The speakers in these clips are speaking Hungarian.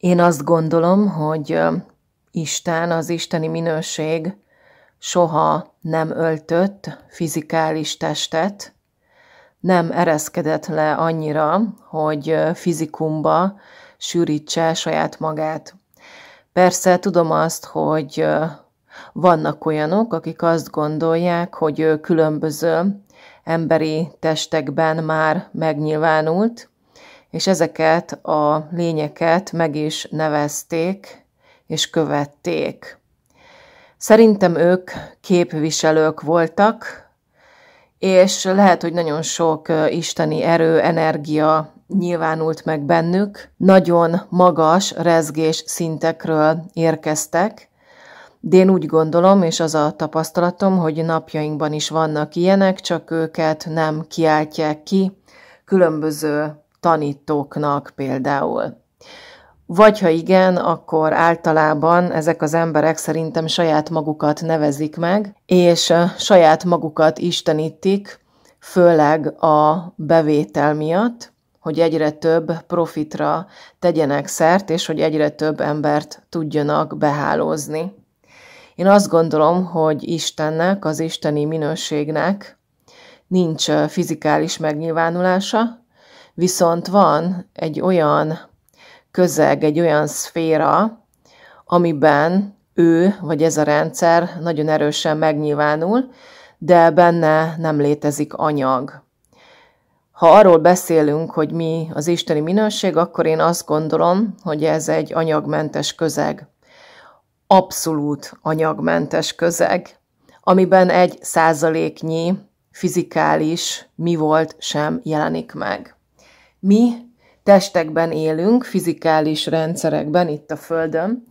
Én azt gondolom, hogy Isten, az isteni minőség soha nem öltött fizikális testet, nem ereszkedett le annyira, hogy fizikumba sűrítse saját magát. Persze tudom azt, hogy vannak olyanok, akik azt gondolják, hogy ő különböző emberi testekben már megnyilvánult, és ezeket a lényeket meg is nevezték és követték. Szerintem ők képviselők voltak, és lehet, hogy nagyon sok isteni erő, energia nyilvánult meg bennük. Nagyon magas rezgés szintekről érkeztek, de én úgy gondolom, és az a tapasztalatom, hogy napjainkban is vannak ilyenek, csak őket nem kiáltják ki különböző tanítóknak például. Vagy ha igen, akkor általában ezek az emberek szerintem saját magukat nevezik meg, és saját magukat istenítik, főleg a bevétel miatt, hogy egyre több profitra tegyenek szert, és hogy egyre több embert tudjanak behálózni. Én azt gondolom, hogy Istennek, az isteni minőségnek nincs fizikális megnyilvánulása, Viszont van egy olyan közeg, egy olyan szféra, amiben ő vagy ez a rendszer nagyon erősen megnyilvánul, de benne nem létezik anyag. Ha arról beszélünk, hogy mi az isteni minőség, akkor én azt gondolom, hogy ez egy anyagmentes közeg. Abszolút anyagmentes közeg, amiben egy százaléknyi fizikális mi volt sem jelenik meg mi testekben élünk, fizikális rendszerekben itt a Földön.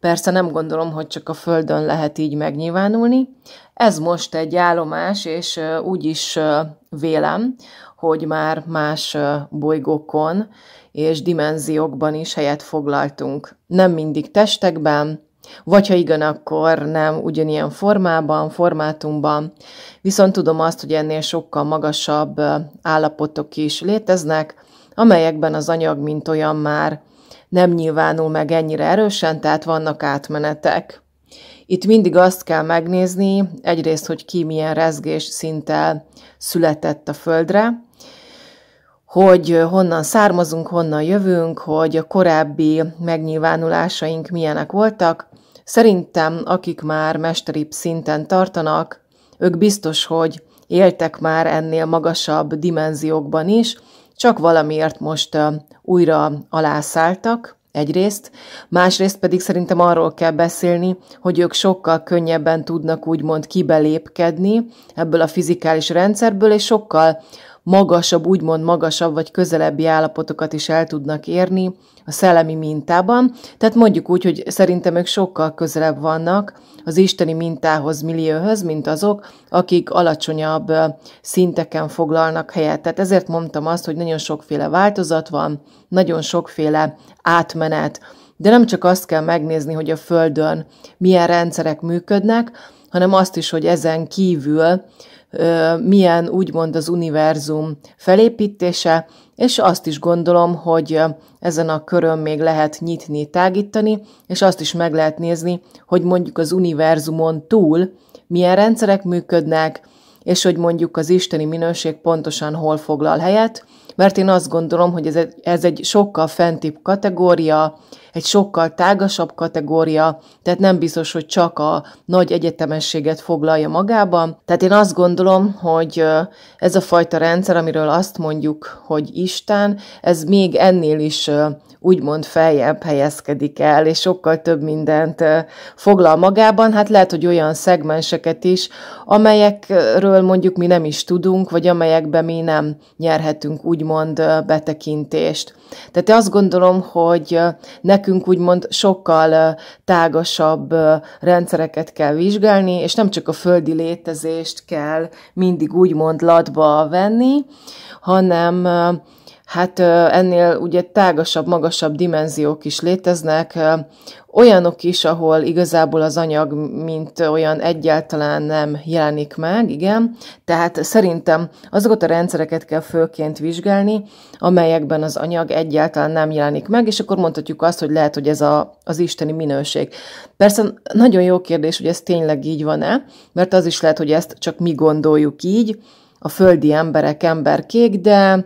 Persze nem gondolom, hogy csak a Földön lehet így megnyilvánulni. Ez most egy állomás, és úgy is vélem, hogy már más bolygókon és dimenziókban is helyet foglaltunk. Nem mindig testekben, vagy ha igen, akkor nem ugyanilyen formában, formátumban. Viszont tudom azt, hogy ennél sokkal magasabb állapotok is léteznek, amelyekben az anyag mint olyan már nem nyilvánul meg ennyire erősen, tehát vannak átmenetek. Itt mindig azt kell megnézni, egyrészt, hogy ki milyen rezgés szinttel született a földre, hogy honnan származunk, honnan jövünk, hogy a korábbi megnyilvánulásaink milyenek voltak. Szerintem, akik már mesteri szinten tartanak, ők biztos, hogy éltek már ennél magasabb dimenziókban is, csak valamiért most újra alászálltak, egyrészt, másrészt pedig szerintem arról kell beszélni, hogy ők sokkal könnyebben tudnak úgymond kibelépkedni ebből a fizikális rendszerből, és sokkal magasabb, úgymond magasabb vagy közelebbi állapotokat is el tudnak érni a szellemi mintában. Tehát mondjuk úgy, hogy szerintem ők sokkal közelebb vannak az isteni mintához, millióhöz, mint azok, akik alacsonyabb szinteken foglalnak helyet. Tehát ezért mondtam azt, hogy nagyon sokféle változat van, nagyon sokféle átmenet. De nem csak azt kell megnézni, hogy a Földön milyen rendszerek működnek, hanem azt is, hogy ezen kívül milyen úgymond az univerzum felépítése, és azt is gondolom, hogy ezen a körön még lehet nyitni, tágítani, és azt is meg lehet nézni, hogy mondjuk az univerzumon túl milyen rendszerek működnek, és hogy mondjuk az isteni minőség pontosan hol foglal helyet, mert én azt gondolom, hogy ez egy, ez egy sokkal fentibb kategória, egy sokkal tágasabb kategória, tehát nem biztos, hogy csak a nagy egyetemességet foglalja magában. Tehát én azt gondolom, hogy ez a fajta rendszer, amiről azt mondjuk, hogy Isten, ez még ennél is úgymond feljebb helyezkedik el, és sokkal több mindent foglal magában, hát lehet, hogy olyan szegmenseket is, amelyekről mondjuk mi nem is tudunk, vagy amelyekben mi nem nyerhetünk úgymond betekintést. Tehát azt gondolom, hogy nekünk úgymond sokkal tágasabb rendszereket kell vizsgálni, és nem csak a földi létezést kell mindig úgymond latba venni, hanem hát ennél ugye tágasabb, magasabb dimenziók is léteznek, olyanok is, ahol igazából az anyag, mint olyan egyáltalán nem jelenik meg, igen. Tehát szerintem azokat a rendszereket kell főként vizsgálni, amelyekben az anyag egyáltalán nem jelenik meg, és akkor mondhatjuk azt, hogy lehet, hogy ez a, az isteni minőség. Persze nagyon jó kérdés, hogy ez tényleg így van-e, mert az is lehet, hogy ezt csak mi gondoljuk így, a földi emberek emberkék, de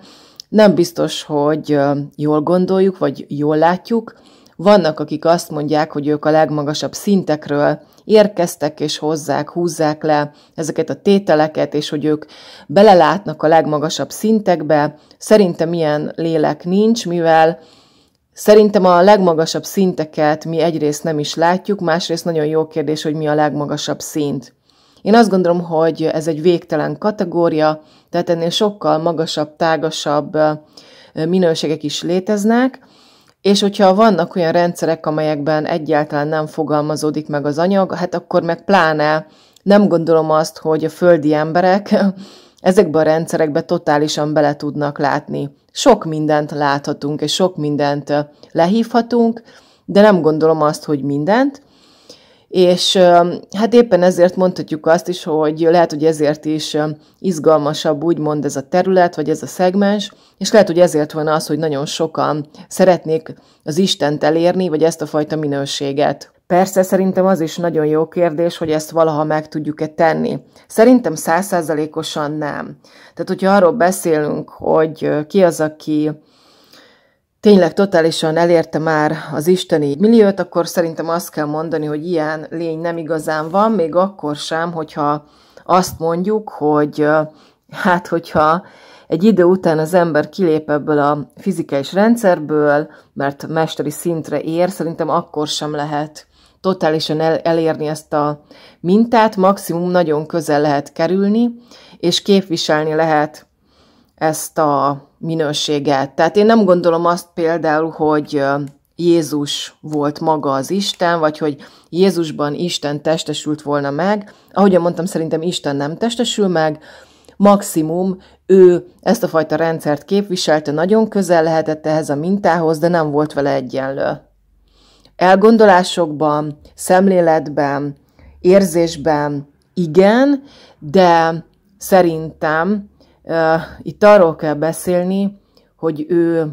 nem biztos, hogy jól gondoljuk, vagy jól látjuk. Vannak, akik azt mondják, hogy ők a legmagasabb szintekről érkeztek és hozzák, húzzák le ezeket a tételeket, és hogy ők belelátnak a legmagasabb szintekbe. Szerintem ilyen lélek nincs, mivel Szerintem a legmagasabb szinteket mi egyrészt nem is látjuk, másrészt nagyon jó kérdés, hogy mi a legmagasabb szint. Én azt gondolom, hogy ez egy végtelen kategória, tehát ennél sokkal magasabb, tágasabb minőségek is léteznek, és hogyha vannak olyan rendszerek, amelyekben egyáltalán nem fogalmazódik meg az anyag, hát akkor meg pláne nem gondolom azt, hogy a földi emberek ezekbe a rendszerekbe totálisan bele tudnak látni. Sok mindent láthatunk, és sok mindent lehívhatunk, de nem gondolom azt, hogy mindent, és hát éppen ezért mondhatjuk azt is, hogy lehet, hogy ezért is izgalmasabb úgymond ez a terület, vagy ez a szegmens, és lehet, hogy ezért van az, hogy nagyon sokan szeretnék az Istent elérni, vagy ezt a fajta minőséget. Persze szerintem az is nagyon jó kérdés, hogy ezt valaha meg tudjuk-e tenni. Szerintem százszázalékosan nem. Tehát, hogyha arról beszélünk, hogy ki az, aki tényleg totálisan elérte már az isteni milliót, akkor szerintem azt kell mondani, hogy ilyen lény nem igazán van, még akkor sem, hogyha azt mondjuk, hogy hát hogyha egy idő után az ember kilép ebből a fizikai rendszerből, mert mesteri szintre ér, szerintem akkor sem lehet totálisan el, elérni ezt a mintát, maximum nagyon közel lehet kerülni, és képviselni lehet ezt a minőséget. Tehát én nem gondolom azt például, hogy Jézus volt maga az Isten, vagy hogy Jézusban Isten testesült volna meg. Ahogyan mondtam, szerintem Isten nem testesül meg, maximum ő ezt a fajta rendszert képviselte, nagyon közel lehetett ehhez a mintához, de nem volt vele egyenlő. Elgondolásokban, szemléletben, érzésben igen, de szerintem itt arról kell beszélni, hogy ő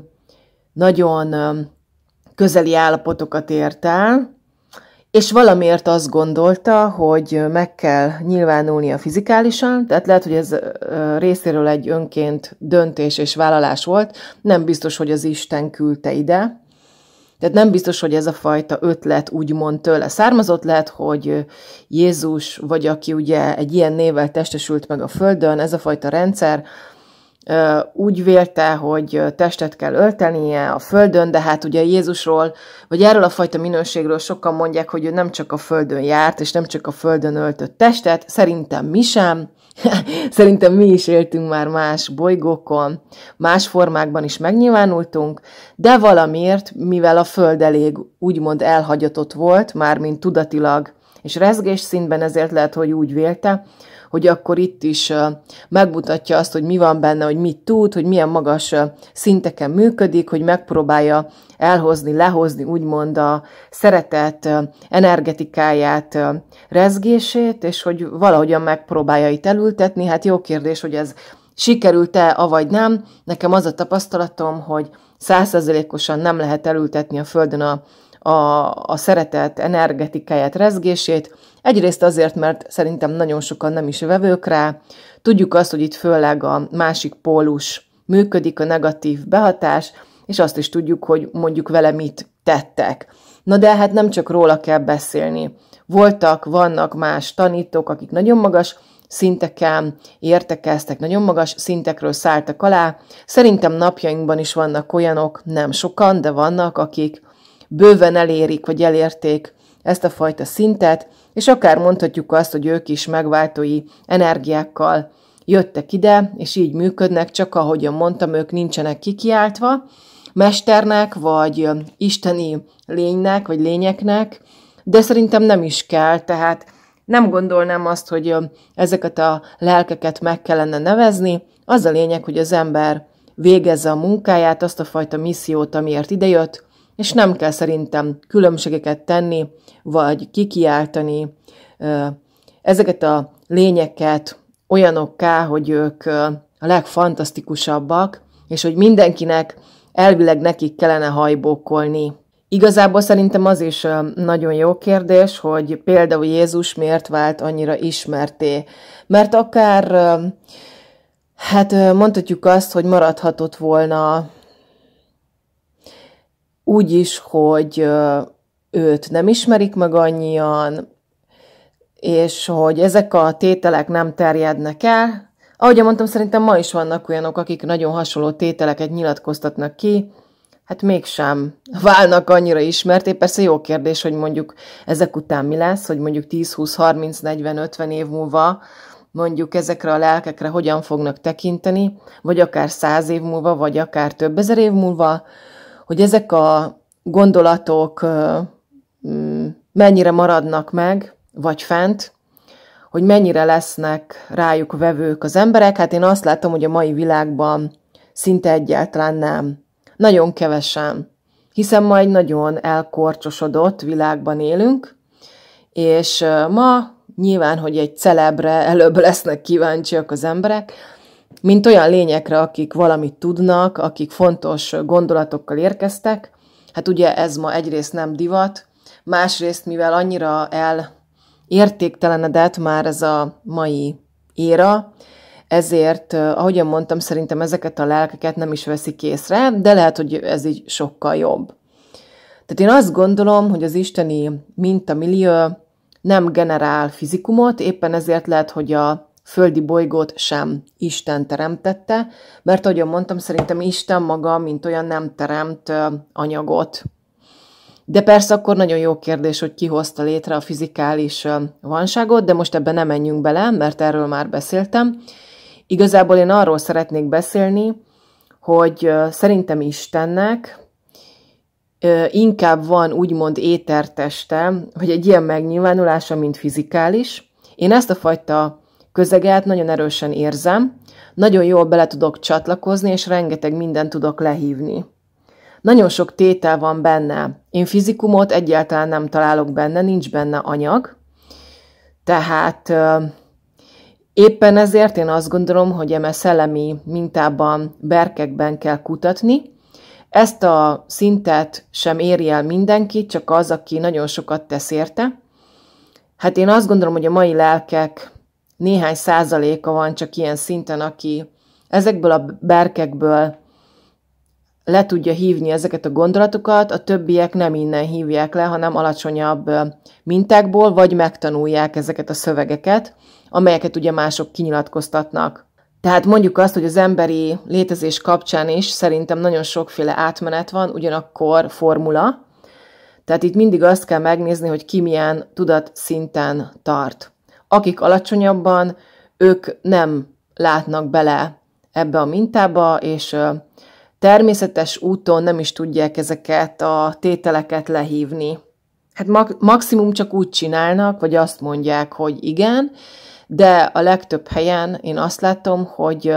nagyon közeli állapotokat ért el, és valamiért azt gondolta, hogy meg kell nyilvánulnia fizikálisan, tehát lehet, hogy ez részéről egy önként döntés és vállalás volt, nem biztos, hogy az Isten küldte ide, tehát nem biztos, hogy ez a fajta ötlet úgymond tőle származott lehet, hogy Jézus, vagy aki ugye egy ilyen nével testesült meg a Földön, ez a fajta rendszer úgy vélte, hogy testet kell öltenie a Földön, de hát ugye Jézusról, vagy erről a fajta minőségről sokan mondják, hogy ő nem csak a Földön járt, és nem csak a Földön öltött testet, szerintem mi sem, Szerintem mi is éltünk már más bolygókon, más formákban is megnyilvánultunk, de valamiért, mivel a Föld elég úgymond elhagyatott volt, mármint tudatilag és rezgés szintben, ezért lehet, hogy úgy vélte, hogy akkor itt is megmutatja azt, hogy mi van benne, hogy mit tud, hogy milyen magas szinteken működik, hogy megpróbálja elhozni, lehozni úgymond a szeretet energetikáját, rezgését, és hogy valahogyan megpróbálja itt elültetni. Hát jó kérdés, hogy ez sikerült-e, avagy nem. Nekem az a tapasztalatom, hogy százszerzelékosan nem lehet elültetni a Földön a a, a szeretet energetikáját, rezgését. Egyrészt azért, mert szerintem nagyon sokan nem is vevők rá. Tudjuk azt, hogy itt főleg a másik pólus működik, a negatív behatás, és azt is tudjuk, hogy mondjuk vele mit tettek. Na de hát nem csak róla kell beszélni. Voltak, vannak más tanítók, akik nagyon magas szinteken értekeztek, nagyon magas szintekről szálltak alá. Szerintem napjainkban is vannak olyanok, nem sokan, de vannak, akik bőven elérik, vagy elérték ezt a fajta szintet, és akár mondhatjuk azt, hogy ők is megváltói energiákkal jöttek ide, és így működnek, csak ahogyan mondtam, ők nincsenek kikiáltva, mesternek, vagy isteni lénynek, vagy lényeknek, de szerintem nem is kell, tehát nem gondolnám azt, hogy ezeket a lelkeket meg kellene nevezni, az a lényeg, hogy az ember végezze a munkáját, azt a fajta missziót, amiért idejött, és nem kell szerintem különbségeket tenni, vagy kikiáltani ezeket a lényeket olyanokká, hogy ők a legfantasztikusabbak, és hogy mindenkinek elvileg nekik kellene hajbókolni. Igazából szerintem az is nagyon jó kérdés, hogy például Jézus miért vált annyira ismerté. Mert akár, hát mondhatjuk azt, hogy maradhatott volna úgy is, hogy őt nem ismerik meg annyian, és hogy ezek a tételek nem terjednek el. Ahogy mondtam, szerintem ma is vannak olyanok, akik nagyon hasonló tételeket nyilatkoztatnak ki, hát mégsem válnak annyira ismerté. Persze jó kérdés, hogy mondjuk ezek után mi lesz, hogy mondjuk 10, 20, 30, 40, 50 év múlva mondjuk ezekre a lelkekre hogyan fognak tekinteni, vagy akár száz év múlva, vagy akár több ezer év múlva, hogy ezek a gondolatok mm, mennyire maradnak meg, vagy fent, hogy mennyire lesznek rájuk vevők az emberek. Hát én azt látom, hogy a mai világban szinte egyáltalán nem. Nagyon kevesen. Hiszen ma egy nagyon elkorcsosodott világban élünk, és ma nyilván, hogy egy celebre előbb lesznek kíváncsiak az emberek, mint olyan lényekre, akik valamit tudnak, akik fontos gondolatokkal érkeztek. Hát ugye ez ma egyrészt nem divat, másrészt, mivel annyira elértéktelenedett már ez a mai éra, ezért, eh, ahogyan mondtam, szerintem ezeket a lelkeket nem is veszik észre, de lehet, hogy ez így sokkal jobb. Tehát én azt gondolom, hogy az isteni mintamillió nem generál fizikumot, éppen ezért lehet, hogy a földi bolygót sem Isten teremtette, mert ahogyan mondtam, szerintem Isten maga, mint olyan nem teremt anyagot. De persze akkor nagyon jó kérdés, hogy ki hozta létre a fizikális vanságot, de most ebben nem menjünk bele, mert erről már beszéltem. Igazából én arról szeretnék beszélni, hogy szerintem Istennek inkább van úgymond éterteste, vagy egy ilyen megnyilvánulása, mint fizikális. Én ezt a fajta közeget nagyon erősen érzem, nagyon jól bele tudok csatlakozni, és rengeteg mindent tudok lehívni. Nagyon sok tétel van benne. Én fizikumot egyáltalán nem találok benne, nincs benne anyag. Tehát éppen ezért én azt gondolom, hogy eme szellemi mintában, berkekben kell kutatni. Ezt a szintet sem éri el mindenki, csak az, aki nagyon sokat tesz érte. Hát én azt gondolom, hogy a mai lelkek néhány százaléka van csak ilyen szinten, aki ezekből a berkekből le tudja hívni ezeket a gondolatokat, a többiek nem innen hívják le, hanem alacsonyabb mintákból, vagy megtanulják ezeket a szövegeket, amelyeket ugye mások kinyilatkoztatnak. Tehát mondjuk azt, hogy az emberi létezés kapcsán is szerintem nagyon sokféle átmenet van, ugyanakkor formula. Tehát itt mindig azt kell megnézni, hogy ki milyen szinten tart akik alacsonyabban, ők nem látnak bele ebbe a mintába, és természetes úton nem is tudják ezeket a tételeket lehívni. Hát mag- maximum csak úgy csinálnak, vagy azt mondják, hogy igen, de a legtöbb helyen én azt látom, hogy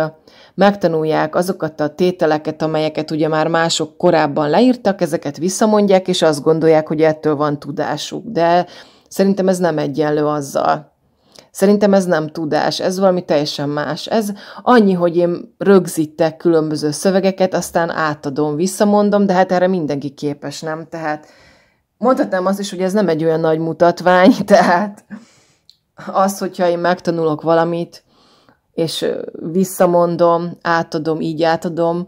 megtanulják azokat a tételeket, amelyeket ugye már mások korábban leírtak, ezeket visszamondják, és azt gondolják, hogy ettől van tudásuk. De szerintem ez nem egyenlő azzal. Szerintem ez nem tudás, ez valami teljesen más. Ez annyi, hogy én rögzítek különböző szövegeket, aztán átadom, visszamondom, de hát erre mindenki képes, nem? Tehát mondhatnám azt is, hogy ez nem egy olyan nagy mutatvány, tehát az, hogyha én megtanulok valamit, és visszamondom, átadom, így átadom.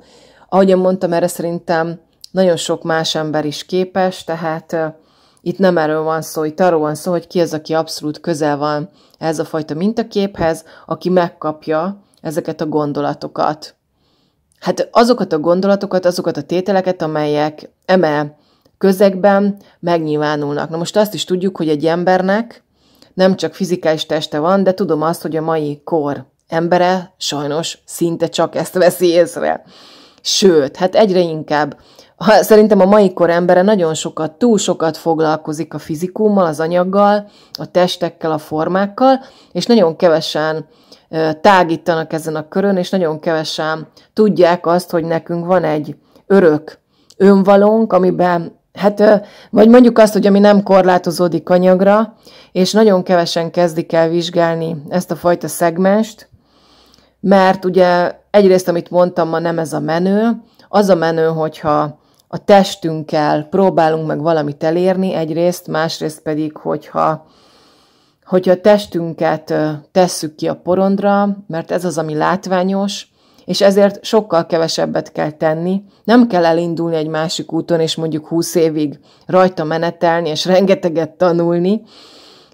Ahogyan mondtam, erre szerintem nagyon sok más ember is képes, tehát itt nem erről van szó, itt arról van szó, hogy ki az, aki abszolút közel van ez a fajta mintaképhez, aki megkapja ezeket a gondolatokat. Hát azokat a gondolatokat, azokat a tételeket, amelyek eme közegben megnyilvánulnak. Na most azt is tudjuk, hogy egy embernek nem csak fizikális teste van, de tudom azt, hogy a mai kor embere sajnos szinte csak ezt veszi észre. Sőt, hát egyre inkább ha, szerintem a mai kor embere nagyon sokat, túl sokat foglalkozik a fizikummal, az anyaggal, a testekkel, a formákkal, és nagyon kevesen tágítanak ezen a körön, és nagyon kevesen tudják azt, hogy nekünk van egy örök önvalónk, amiben Hát, vagy mondjuk azt, hogy ami nem korlátozódik anyagra, és nagyon kevesen kezdik el vizsgálni ezt a fajta szegmest, mert ugye egyrészt, amit mondtam, ma nem ez a menő, az a menő, hogyha a testünkkel próbálunk meg valamit elérni egyrészt, másrészt pedig, hogyha, hogyha a testünket tesszük ki a porondra, mert ez az, ami látványos, és ezért sokkal kevesebbet kell tenni. Nem kell elindulni egy másik úton, és mondjuk húsz évig rajta menetelni, és rengeteget tanulni.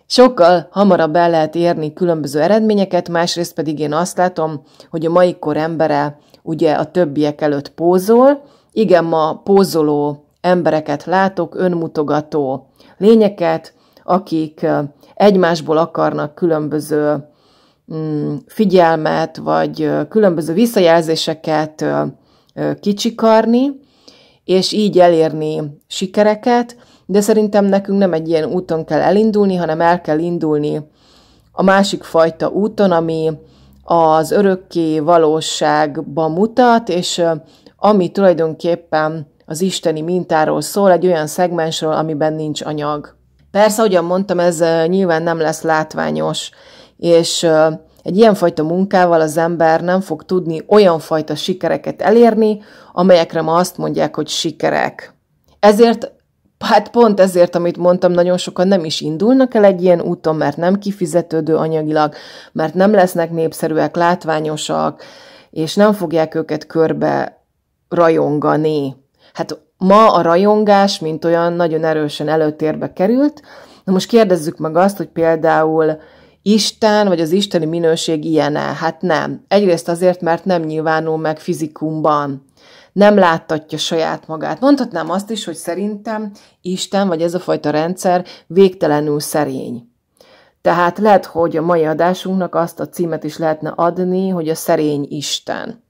Sokkal hamarabb el lehet érni különböző eredményeket, másrészt pedig én azt látom, hogy a mai kor embere ugye a többiek előtt pózol, igen ma pózoló embereket látok, önmutogató lényeket, akik egymásból akarnak különböző mm, figyelmet, vagy különböző visszajelzéseket kicsikarni, és így elérni sikereket, de szerintem nekünk nem egy ilyen úton kell elindulni, hanem el kell indulni a másik fajta úton, ami az örökké valóságba mutat, és ami tulajdonképpen az isteni mintáról szól, egy olyan szegmensről, amiben nincs anyag. Persze, ahogyan mondtam, ez nyilván nem lesz látványos, és egy ilyenfajta munkával az ember nem fog tudni olyan fajta sikereket elérni, amelyekre ma azt mondják, hogy sikerek. Ezért Hát pont ezért, amit mondtam, nagyon sokan nem is indulnak el egy ilyen úton, mert nem kifizetődő anyagilag, mert nem lesznek népszerűek, látványosak, és nem fogják őket körbe rajongani. Hát ma a rajongás, mint olyan nagyon erősen előtérbe került. Na most kérdezzük meg azt, hogy például Isten, vagy az isteni minőség ilyen-e? Hát nem. Egyrészt azért, mert nem nyilvánul meg fizikumban. Nem láttatja saját magát. Mondhatnám azt is, hogy szerintem Isten, vagy ez a fajta rendszer végtelenül szerény. Tehát lehet, hogy a mai adásunknak azt a címet is lehetne adni, hogy a szerény Isten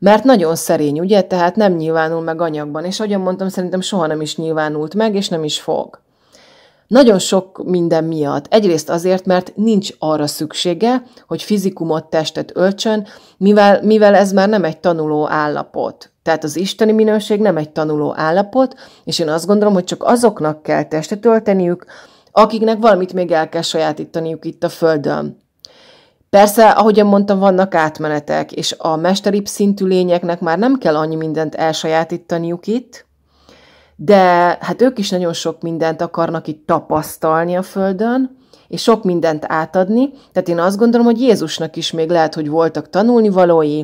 mert nagyon szerény, ugye, tehát nem nyilvánul meg anyagban, és ahogyan mondtam, szerintem soha nem is nyilvánult meg, és nem is fog. Nagyon sok minden miatt. Egyrészt azért, mert nincs arra szüksége, hogy fizikumot, testet öltsön, mivel, mivel ez már nem egy tanuló állapot. Tehát az isteni minőség nem egy tanuló állapot, és én azt gondolom, hogy csak azoknak kell testet ölteniük, akiknek valamit még el kell sajátítaniuk itt a Földön. Persze, ahogyan mondtam, vannak átmenetek, és a mesteribb szintű lényeknek már nem kell annyi mindent elsajátítaniuk itt, de hát ők is nagyon sok mindent akarnak itt tapasztalni a Földön, és sok mindent átadni, tehát én azt gondolom, hogy Jézusnak is még lehet, hogy voltak valói,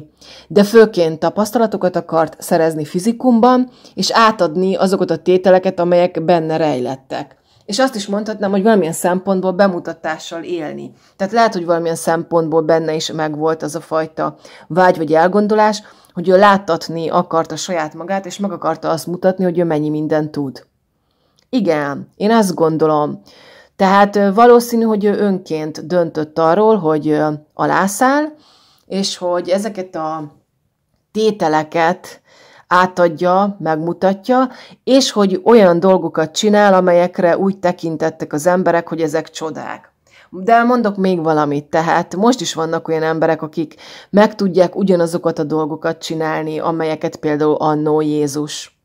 de főként tapasztalatokat akart szerezni fizikumban, és átadni azokat a tételeket, amelyek benne rejlettek és azt is mondhatnám, hogy valamilyen szempontból bemutatással élni. Tehát lehet, hogy valamilyen szempontból benne is megvolt az a fajta vágy vagy elgondolás, hogy ő láttatni akarta saját magát, és meg akarta azt mutatni, hogy ő mennyi mindent tud. Igen, én azt gondolom. Tehát valószínű, hogy ő önként döntött arról, hogy alászál, és hogy ezeket a tételeket, átadja, megmutatja, és hogy olyan dolgokat csinál, amelyekre úgy tekintettek az emberek, hogy ezek csodák. De mondok még valamit, tehát most is vannak olyan emberek, akik meg tudják ugyanazokat a dolgokat csinálni, amelyeket például annó Jézus.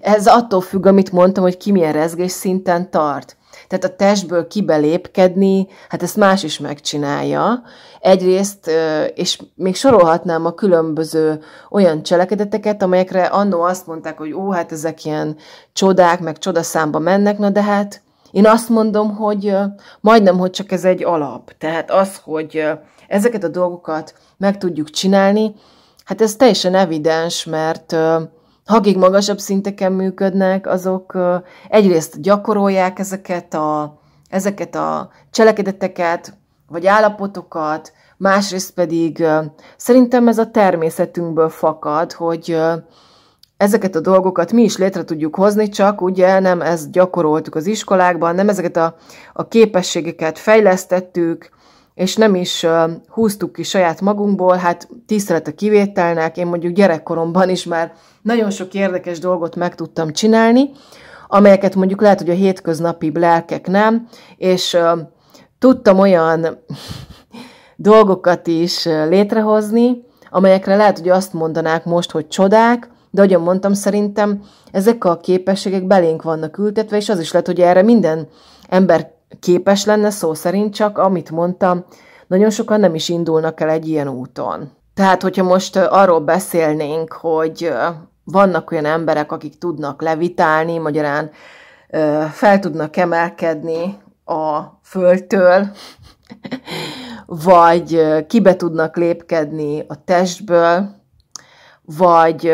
Ez attól függ, amit mondtam, hogy ki milyen rezgés szinten tart. Tehát a testből kibelépkedni, hát ezt más is megcsinálja. Egyrészt, és még sorolhatnám a különböző olyan cselekedeteket, amelyekre annó azt mondták, hogy ó, hát ezek ilyen csodák, meg csodaszámba mennek, na de hát én azt mondom, hogy majdnem, hogy csak ez egy alap. Tehát az, hogy ezeket a dolgokat meg tudjuk csinálni, hát ez teljesen evidens, mert akik magasabb szinteken működnek, azok egyrészt gyakorolják ezeket a, ezeket a cselekedeteket, vagy állapotokat, másrészt pedig szerintem ez a természetünkből fakad, hogy ezeket a dolgokat mi is létre tudjuk hozni, csak ugye nem ezt gyakoroltuk az iskolákban, nem ezeket a, a képességeket fejlesztettük, és nem is húztuk ki saját magunkból, hát tisztelet a kivételnek, én mondjuk gyerekkoromban is már nagyon sok érdekes dolgot meg tudtam csinálni, amelyeket mondjuk lehet, hogy a hétköznapi lelkek nem, és tudtam olyan dolgokat is létrehozni, amelyekre lehet, hogy azt mondanák most, hogy csodák, de ahogyan mondtam, szerintem ezek a képességek belénk vannak ültetve, és az is lehet, hogy erre minden ember képes lenne szó szerint, csak amit mondtam, nagyon sokan nem is indulnak el egy ilyen úton. Tehát, hogyha most arról beszélnénk, hogy vannak olyan emberek, akik tudnak levitálni, magyarán fel tudnak emelkedni a földtől, vagy kibe tudnak lépkedni a testből, vagy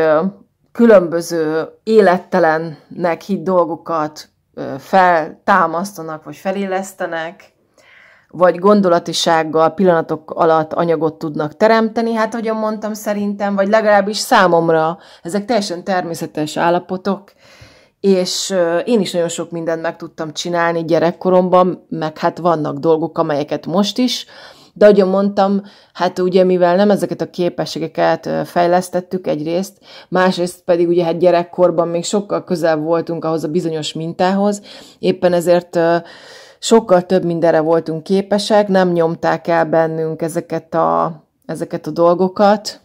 különböző élettelennek hit dolgokat feltámasztanak, vagy felélesztenek, vagy gondolatisággal pillanatok alatt anyagot tudnak teremteni, hát ahogyan mondtam szerintem, vagy legalábbis számomra, ezek teljesen természetes állapotok, és én is nagyon sok mindent meg tudtam csinálni gyerekkoromban, meg hát vannak dolgok, amelyeket most is, de ahogy mondtam, hát ugye mivel nem ezeket a képességeket fejlesztettük egyrészt, másrészt pedig ugye hát gyerekkorban még sokkal közel voltunk ahhoz a bizonyos mintához, éppen ezért sokkal több mindenre voltunk képesek, nem nyomták el bennünk ezeket a, ezeket a dolgokat.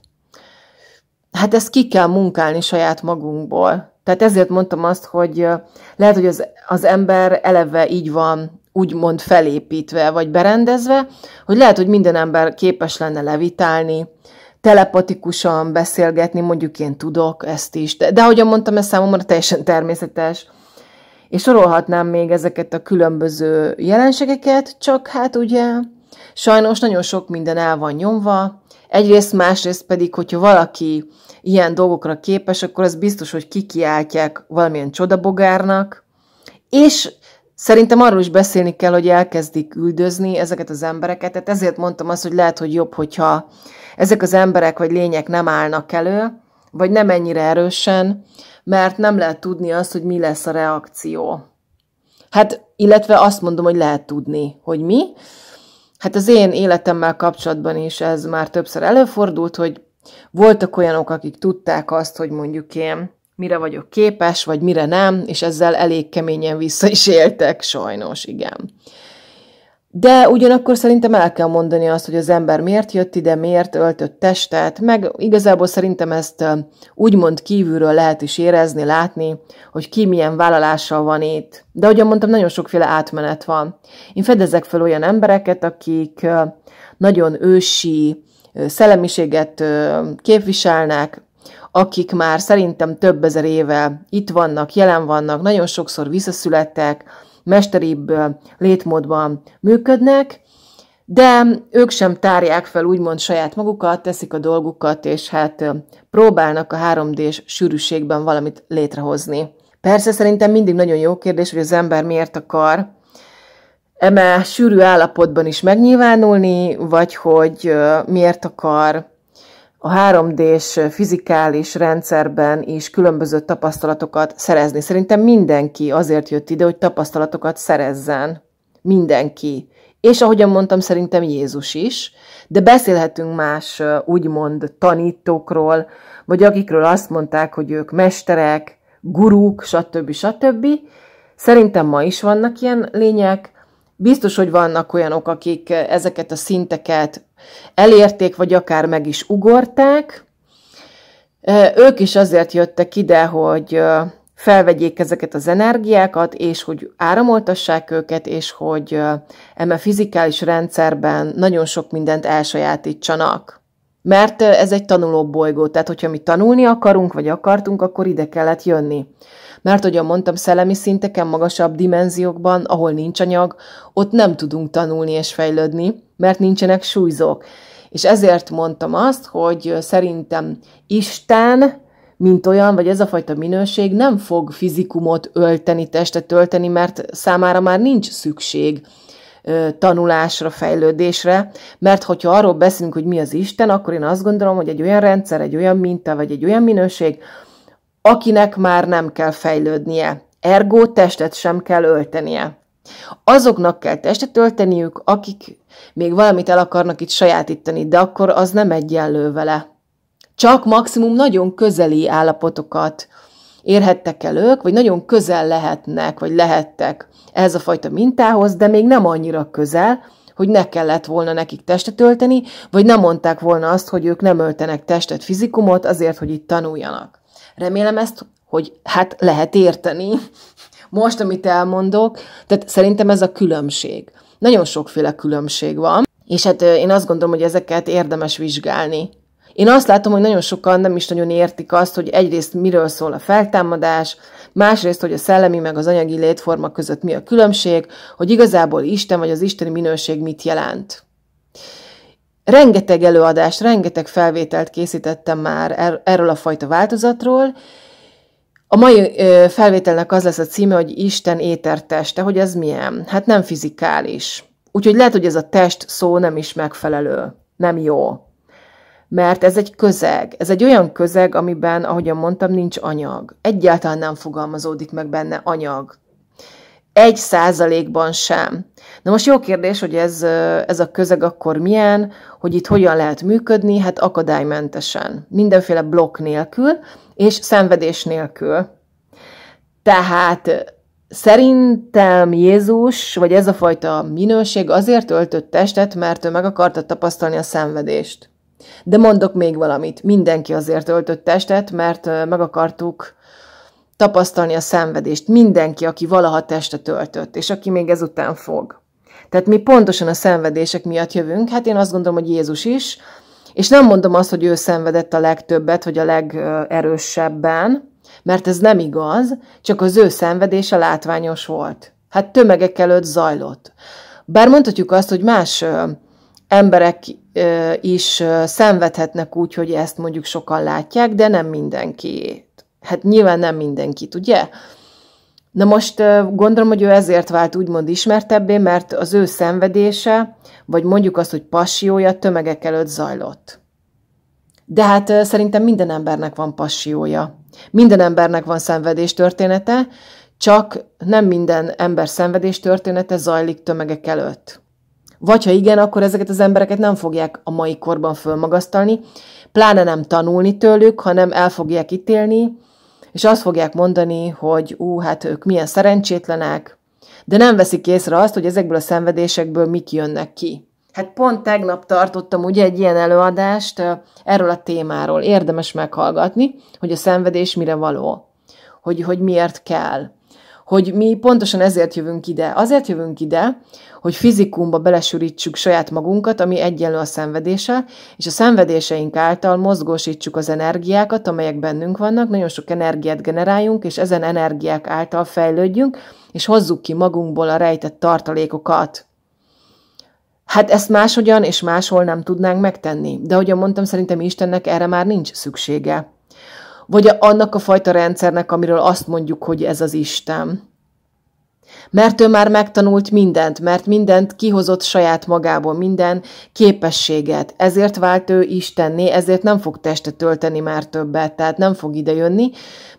Hát ezt ki kell munkálni saját magunkból. Tehát ezért mondtam azt, hogy lehet, hogy az, az ember eleve így van úgymond felépítve vagy berendezve, hogy lehet, hogy minden ember képes lenne levitálni, telepatikusan beszélgetni, mondjuk én tudok ezt is, de, de ahogyan mondtam, ez számomra teljesen természetes. És sorolhatnám még ezeket a különböző jelenségeket, csak hát ugye sajnos nagyon sok minden el van nyomva, egyrészt, másrészt pedig, hogyha valaki ilyen dolgokra képes, akkor az biztos, hogy kikiáltják valamilyen csodabogárnak, és Szerintem arról is beszélni kell, hogy elkezdik üldözni ezeket az embereket, tehát ezért mondtam azt, hogy lehet, hogy jobb, hogyha ezek az emberek vagy lények nem állnak elő, vagy nem ennyire erősen, mert nem lehet tudni azt, hogy mi lesz a reakció. Hát, illetve azt mondom, hogy lehet tudni, hogy mi. Hát az én életemmel kapcsolatban is ez már többször előfordult, hogy voltak olyanok, akik tudták azt, hogy mondjuk én mire vagyok képes, vagy mire nem, és ezzel elég keményen vissza is éltek, sajnos, igen. De ugyanakkor szerintem el kell mondani azt, hogy az ember miért jött ide, miért öltött testet, meg igazából szerintem ezt úgymond kívülről lehet is érezni, látni, hogy ki milyen vállalással van itt. De ahogyan mondtam, nagyon sokféle átmenet van. Én fedezek fel olyan embereket, akik nagyon ősi szellemiséget képviselnek, akik már szerintem több ezer éve itt vannak, jelen vannak, nagyon sokszor visszaszülettek, mesteribb létmódban működnek, de ők sem tárják fel úgymond saját magukat, teszik a dolgukat, és hát próbálnak a 3D-s sűrűségben valamit létrehozni. Persze szerintem mindig nagyon jó kérdés, hogy az ember miért akar eme sűrű állapotban is megnyilvánulni, vagy hogy miért akar a 3D-s fizikális rendszerben is különböző tapasztalatokat szerezni. Szerintem mindenki azért jött ide, hogy tapasztalatokat szerezzen. Mindenki. És ahogyan mondtam, szerintem Jézus is, de beszélhetünk más úgymond tanítókról, vagy akikről azt mondták, hogy ők mesterek, guruk, stb. stb. Szerintem ma is vannak ilyen lények. Biztos, hogy vannak olyanok, akik ezeket a szinteket elérték, vagy akár meg is ugorták. Ők is azért jöttek ide, hogy felvegyék ezeket az energiákat, és hogy áramoltassák őket, és hogy eme fizikális rendszerben nagyon sok mindent elsajátítsanak. Mert ez egy tanuló bolygó, tehát hogyha mi tanulni akarunk, vagy akartunk, akkor ide kellett jönni. Mert, ahogyan mondtam, szellemi szinteken, magasabb dimenziókban, ahol nincs anyag, ott nem tudunk tanulni és fejlődni, mert nincsenek súlyzók. És ezért mondtam azt, hogy szerintem Isten, mint olyan, vagy ez a fajta minőség nem fog fizikumot ölteni, testet ölteni, mert számára már nincs szükség tanulásra, fejlődésre, mert hogyha arról beszélünk, hogy mi az Isten, akkor én azt gondolom, hogy egy olyan rendszer, egy olyan minta, vagy egy olyan minőség, akinek már nem kell fejlődnie, ergo testet sem kell öltenie. Azoknak kell testet ölteniük, akik még valamit el akarnak itt sajátítani, de akkor az nem egyenlő vele. Csak maximum nagyon közeli állapotokat érhettek el ők, vagy nagyon közel lehetnek, vagy lehettek ez a fajta mintához, de még nem annyira közel, hogy ne kellett volna nekik testet ölteni, vagy nem mondták volna azt, hogy ők nem öltenek testet, fizikumot azért, hogy itt tanuljanak. Remélem ezt, hogy hát lehet érteni most, amit elmondok. Tehát szerintem ez a különbség. Nagyon sokféle különbség van, és hát én azt gondolom, hogy ezeket érdemes vizsgálni. Én azt látom, hogy nagyon sokan nem is nagyon értik azt, hogy egyrészt miről szól a feltámadás, másrészt, hogy a szellemi meg az anyagi létforma között mi a különbség, hogy igazából Isten vagy az isteni minőség mit jelent. Rengeteg előadást, rengeteg felvételt készítettem már er-, erről a fajta változatról. A mai felvételnek az lesz a címe, hogy Isten éterteste, hogy ez milyen? Hát nem fizikális. Úgyhogy lehet, hogy ez a test szó nem is megfelelő, nem jó. Mert ez egy közeg, ez egy olyan közeg, amiben, ahogyan mondtam, nincs anyag. Egyáltalán nem fogalmazódik meg benne anyag. Egy százalékban sem. Na most jó kérdés, hogy ez, ez a közeg akkor milyen, hogy itt hogyan lehet működni, hát akadálymentesen, mindenféle blokk nélkül, és szenvedés nélkül. Tehát Szerintem Jézus, vagy ez a fajta minőség azért öltött testet, mert ő meg akarta tapasztalni a szenvedést. De mondok még valamit. Mindenki azért öltött testet, mert meg akartuk tapasztalni a szenvedést. Mindenki, aki valaha testet öltött, és aki még ezután fog. Tehát mi pontosan a szenvedések miatt jövünk. Hát én azt gondolom, hogy Jézus is, és nem mondom azt, hogy ő szenvedett a legtöbbet, vagy a legerősebben, mert ez nem igaz, csak az ő szenvedése látványos volt. Hát tömegek előtt zajlott. Bár mondhatjuk azt, hogy más emberek is szenvedhetnek úgy, hogy ezt mondjuk sokan látják, de nem mindenki. Hát nyilván nem mindenkit, ugye? Na most gondolom, hogy ő ezért vált úgymond ismertebbé, mert az ő szenvedése, vagy mondjuk azt, hogy passiója tömegek előtt zajlott. De hát szerintem minden embernek van passiója. Minden embernek van szenvedés története, csak nem minden ember szenvedés története zajlik tömegek előtt. Vagy ha igen, akkor ezeket az embereket nem fogják a mai korban fölmagasztalni, pláne nem tanulni tőlük, hanem el fogják ítélni, és azt fogják mondani, hogy ú, hát ők milyen szerencsétlenek, de nem veszik észre azt, hogy ezekből a szenvedésekből mik jönnek ki. Hát pont tegnap tartottam ugye egy ilyen előadást erről a témáról. Érdemes meghallgatni, hogy a szenvedés mire való, hogy, hogy miért kell hogy mi pontosan ezért jövünk ide. Azért jövünk ide, hogy fizikumba belesűrítsük saját magunkat, ami egyenlő a szenvedése, és a szenvedéseink által mozgósítsuk az energiákat, amelyek bennünk vannak, nagyon sok energiát generáljunk, és ezen energiák által fejlődjünk, és hozzuk ki magunkból a rejtett tartalékokat. Hát ezt máshogyan és máshol nem tudnánk megtenni, de ahogyan mondtam, szerintem Istennek erre már nincs szüksége vagy annak a fajta rendszernek, amiről azt mondjuk, hogy ez az Isten. Mert ő már megtanult mindent, mert mindent kihozott saját magából, minden képességet. Ezért vált ő Istenné, ezért nem fog testet tölteni már többet, tehát nem fog idejönni,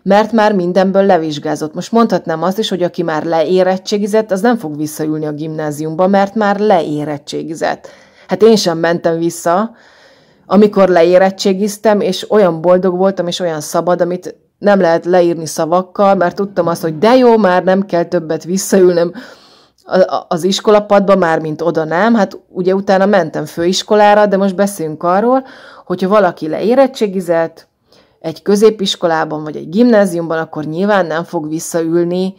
mert már mindenből levizsgázott. Most mondhatnám azt is, hogy aki már leérettségizett, az nem fog visszaülni a gimnáziumba, mert már leérettségizett. Hát én sem mentem vissza, amikor leérettségiztem, és olyan boldog voltam, és olyan szabad, amit nem lehet leírni szavakkal, mert tudtam azt, hogy de jó, már nem kell többet visszaülnem az iskolapadba, már mint oda nem, hát ugye utána mentem főiskolára, de most beszélünk arról, hogyha valaki leérettségizett egy középiskolában vagy egy gimnáziumban, akkor nyilván nem fog visszaülni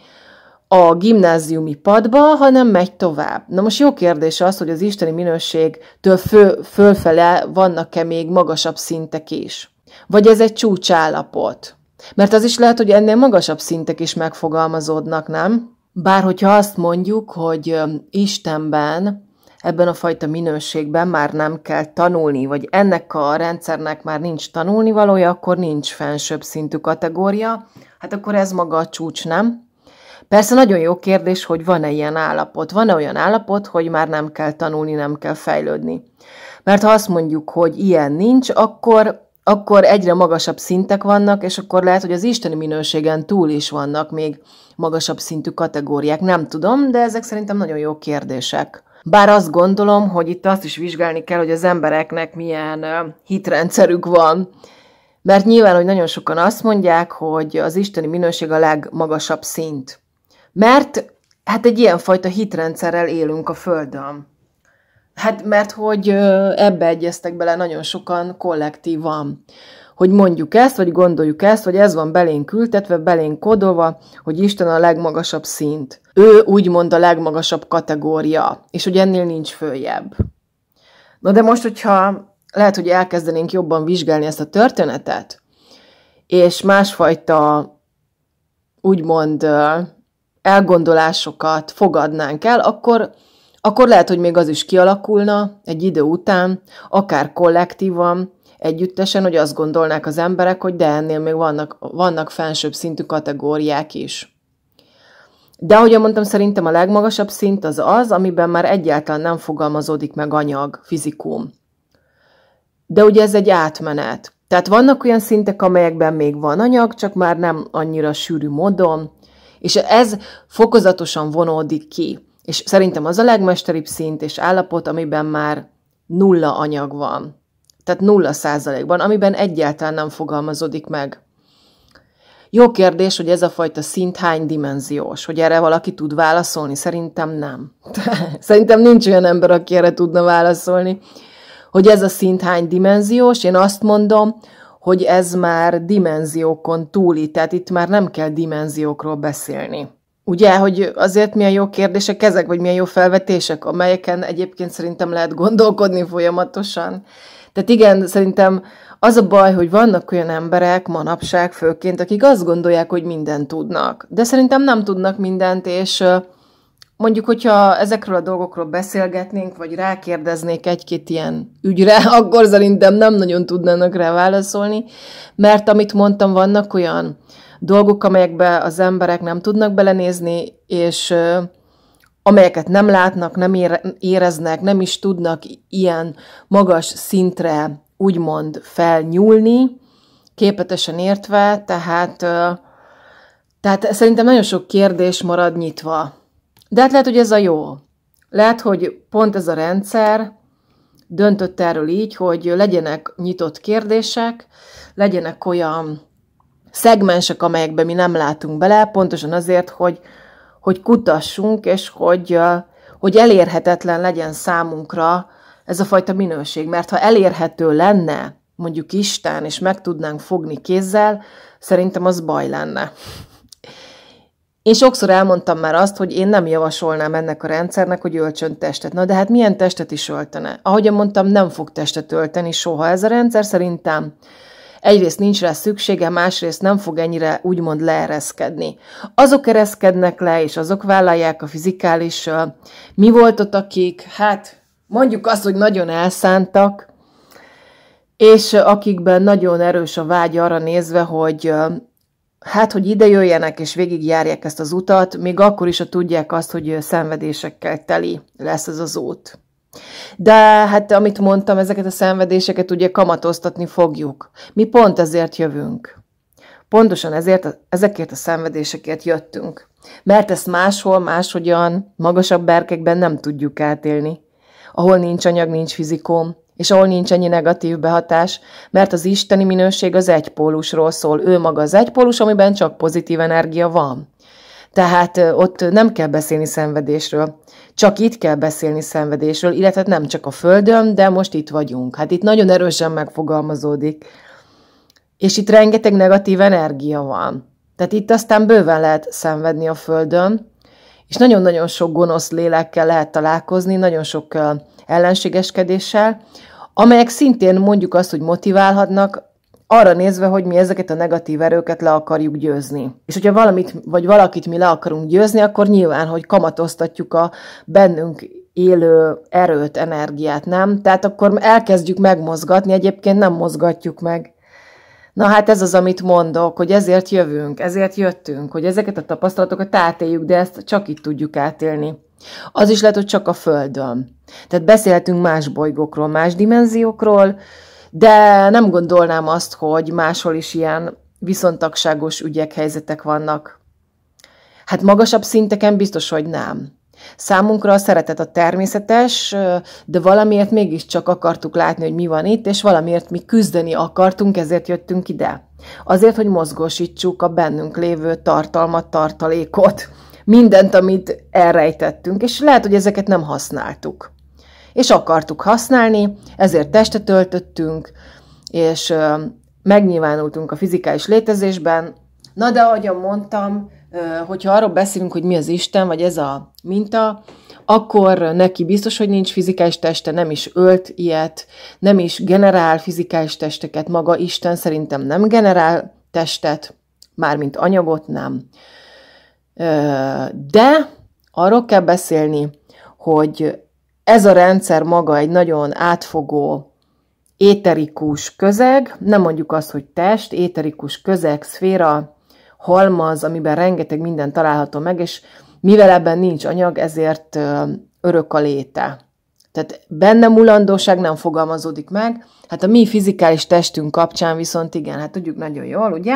a gimnáziumi padba, hanem megy tovább. Na most jó kérdés az, hogy az isteni minőségtől föl, fölfele vannak-e még magasabb szintek is. Vagy ez egy csúcsállapot. Mert az is lehet, hogy ennél magasabb szintek is megfogalmazódnak, nem? Bár hogyha azt mondjuk, hogy Istenben, ebben a fajta minőségben már nem kell tanulni, vagy ennek a rendszernek már nincs tanulnivalója, akkor nincs fensőbb szintű kategória, hát akkor ez maga a csúcs, nem? Persze nagyon jó kérdés, hogy van-e ilyen állapot. Van-e olyan állapot, hogy már nem kell tanulni, nem kell fejlődni. Mert ha azt mondjuk, hogy ilyen nincs, akkor akkor egyre magasabb szintek vannak, és akkor lehet, hogy az isteni minőségen túl is vannak még magasabb szintű kategóriák. Nem tudom, de ezek szerintem nagyon jó kérdések. Bár azt gondolom, hogy itt azt is vizsgálni kell, hogy az embereknek milyen hitrendszerük van. Mert nyilván, hogy nagyon sokan azt mondják, hogy az isteni minőség a legmagasabb szint. Mert hát egy ilyenfajta hitrendszerrel élünk a Földön. Hát mert hogy ebbe egyeztek bele nagyon sokan kollektívan. Hogy mondjuk ezt, vagy gondoljuk ezt, vagy ez van belénk ültetve, belénk kodolva, hogy Isten a legmagasabb szint. Ő úgymond a legmagasabb kategória, és hogy ennél nincs följebb. Na de most, hogyha lehet, hogy elkezdenénk jobban vizsgálni ezt a történetet, és másfajta úgymond elgondolásokat fogadnánk el, akkor, akkor lehet, hogy még az is kialakulna egy idő után, akár kollektívan, együttesen, hogy azt gondolnák az emberek, hogy de ennél még vannak, vannak felsőbb szintű kategóriák is. De ahogy mondtam, szerintem a legmagasabb szint az az, amiben már egyáltalán nem fogalmazódik meg anyag, fizikum. De ugye ez egy átmenet. Tehát vannak olyan szintek, amelyekben még van anyag, csak már nem annyira sűrű módon, és ez fokozatosan vonódik ki. És szerintem az a legmesteribb szint és állapot, amiben már nulla anyag van. Tehát nulla százalékban, amiben egyáltalán nem fogalmazódik meg. Jó kérdés, hogy ez a fajta szint hány dimenziós, hogy erre valaki tud válaszolni? Szerintem nem. szerintem nincs olyan ember, aki erre tudna válaszolni, hogy ez a szint hány dimenziós. Én azt mondom, hogy ez már dimenziókon túli, tehát itt már nem kell dimenziókról beszélni. Ugye, hogy azért milyen jó kérdések ezek, vagy milyen jó felvetések, amelyeken egyébként szerintem lehet gondolkodni folyamatosan. Tehát igen, szerintem az a baj, hogy vannak olyan emberek manapság főként, akik azt gondolják, hogy mindent tudnak. De szerintem nem tudnak mindent, és mondjuk, hogyha ezekről a dolgokról beszélgetnénk, vagy rákérdeznék egy-két ilyen ügyre, akkor szerintem nem nagyon tudnának rá válaszolni, mert amit mondtam, vannak olyan dolgok, amelyekbe az emberek nem tudnak belenézni, és amelyeket nem látnak, nem éreznek, nem is tudnak ilyen magas szintre úgymond felnyúlni, képetesen értve, tehát, tehát szerintem nagyon sok kérdés marad nyitva de hát lehet, hogy ez a jó. Lehet, hogy pont ez a rendszer döntött erről így, hogy legyenek nyitott kérdések, legyenek olyan szegmensek, amelyekbe mi nem látunk bele, pontosan azért, hogy, hogy kutassunk, és hogy, hogy elérhetetlen legyen számunkra ez a fajta minőség. Mert ha elérhető lenne mondjuk Isten, és meg tudnánk fogni kézzel, szerintem az baj lenne. Én sokszor elmondtam már azt, hogy én nem javasolnám ennek a rendszernek, hogy öltsön testet. Na de hát milyen testet is öltene? Ahogy mondtam, nem fog testet ölteni soha ez a rendszer szerintem. Egyrészt nincs rá szüksége, másrészt nem fog ennyire úgymond leereszkedni. Azok ereszkednek le, és azok vállalják a fizikális Mi mi voltot, akik, hát mondjuk azt, hogy nagyon elszántak, és akikben nagyon erős a vágy arra nézve, hogy hát, hogy ide jöjjenek és végigjárják ezt az utat, még akkor is, ha tudják azt, hogy szenvedésekkel teli lesz ez az út. De hát, amit mondtam, ezeket a szenvedéseket ugye kamatoztatni fogjuk. Mi pont ezért jövünk. Pontosan ezért, ezekért a szenvedésekért jöttünk. Mert ezt máshol, máshogyan, magasabb berkekben nem tudjuk átélni. Ahol nincs anyag, nincs fizikom és ahol nincs ennyi negatív behatás, mert az isteni minőség az egypólusról szól, ő maga az egypólus, amiben csak pozitív energia van. Tehát ott nem kell beszélni szenvedésről. Csak itt kell beszélni szenvedésről, illetve nem csak a Földön, de most itt vagyunk. Hát itt nagyon erősen megfogalmazódik. És itt rengeteg negatív energia van. Tehát itt aztán bőven lehet szenvedni a Földön, és nagyon-nagyon sok gonosz lélekkel lehet találkozni, nagyon sok ellenségeskedéssel, amelyek szintén mondjuk azt, hogy motiválhatnak, arra nézve, hogy mi ezeket a negatív erőket le akarjuk győzni. És hogyha valamit vagy valakit mi le akarunk győzni, akkor nyilván, hogy kamatoztatjuk a bennünk élő erőt, energiát, nem? Tehát akkor elkezdjük megmozgatni, egyébként nem mozgatjuk meg. Na hát ez az, amit mondok, hogy ezért jövünk, ezért jöttünk, hogy ezeket a tapasztalatokat átéljük, de ezt csak itt tudjuk átélni. Az is lehet, hogy csak a Földön. Tehát beszéltünk más bolygókról, más dimenziókról, de nem gondolnám azt, hogy máshol is ilyen viszontagságos ügyek, helyzetek vannak. Hát magasabb szinteken biztos, hogy nem. Számunkra a szeretet a természetes, de valamiért mégiscsak akartuk látni, hogy mi van itt, és valamiért mi küzdeni akartunk, ezért jöttünk ide. Azért, hogy mozgósítsuk a bennünk lévő tartalmat, tartalékot mindent, amit elrejtettünk, és lehet, hogy ezeket nem használtuk. És akartuk használni, ezért testet öltöttünk, és megnyilvánultunk a fizikális létezésben. Na de, ahogyan mondtam, hogyha arról beszélünk, hogy mi az Isten, vagy ez a minta, akkor neki biztos, hogy nincs fizikális teste, nem is ölt ilyet, nem is generál fizikális testeket, maga Isten szerintem nem generál testet, mármint anyagot nem. De arról kell beszélni, hogy ez a rendszer maga egy nagyon átfogó, éterikus közeg, nem mondjuk azt, hogy test, éterikus közeg, szféra, halmaz, amiben rengeteg minden található meg, és mivel ebben nincs anyag, ezért örök a léte. Tehát benne mulandóság nem fogalmazódik meg, hát a mi fizikális testünk kapcsán viszont igen, hát tudjuk nagyon jól, ugye?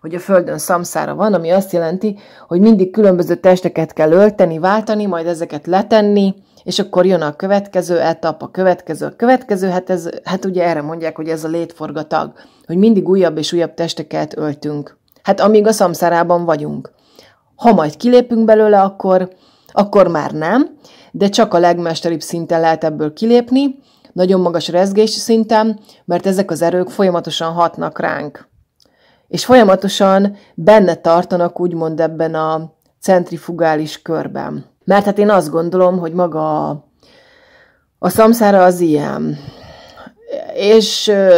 hogy a Földön szamszára van, ami azt jelenti, hogy mindig különböző testeket kell ölteni, váltani, majd ezeket letenni, és akkor jön a következő etap, a következő, a következő, hát, ez, hát ugye erre mondják, hogy ez a létforgatag, hogy mindig újabb és újabb testeket öltünk. Hát amíg a szamszárában vagyunk. Ha majd kilépünk belőle, akkor, akkor már nem, de csak a legmesteribb szinten lehet ebből kilépni, nagyon magas rezgési szinten, mert ezek az erők folyamatosan hatnak ránk és folyamatosan benne tartanak úgymond ebben a centrifugális körben. Mert hát én azt gondolom, hogy maga a, a szamszára az ilyen. És e,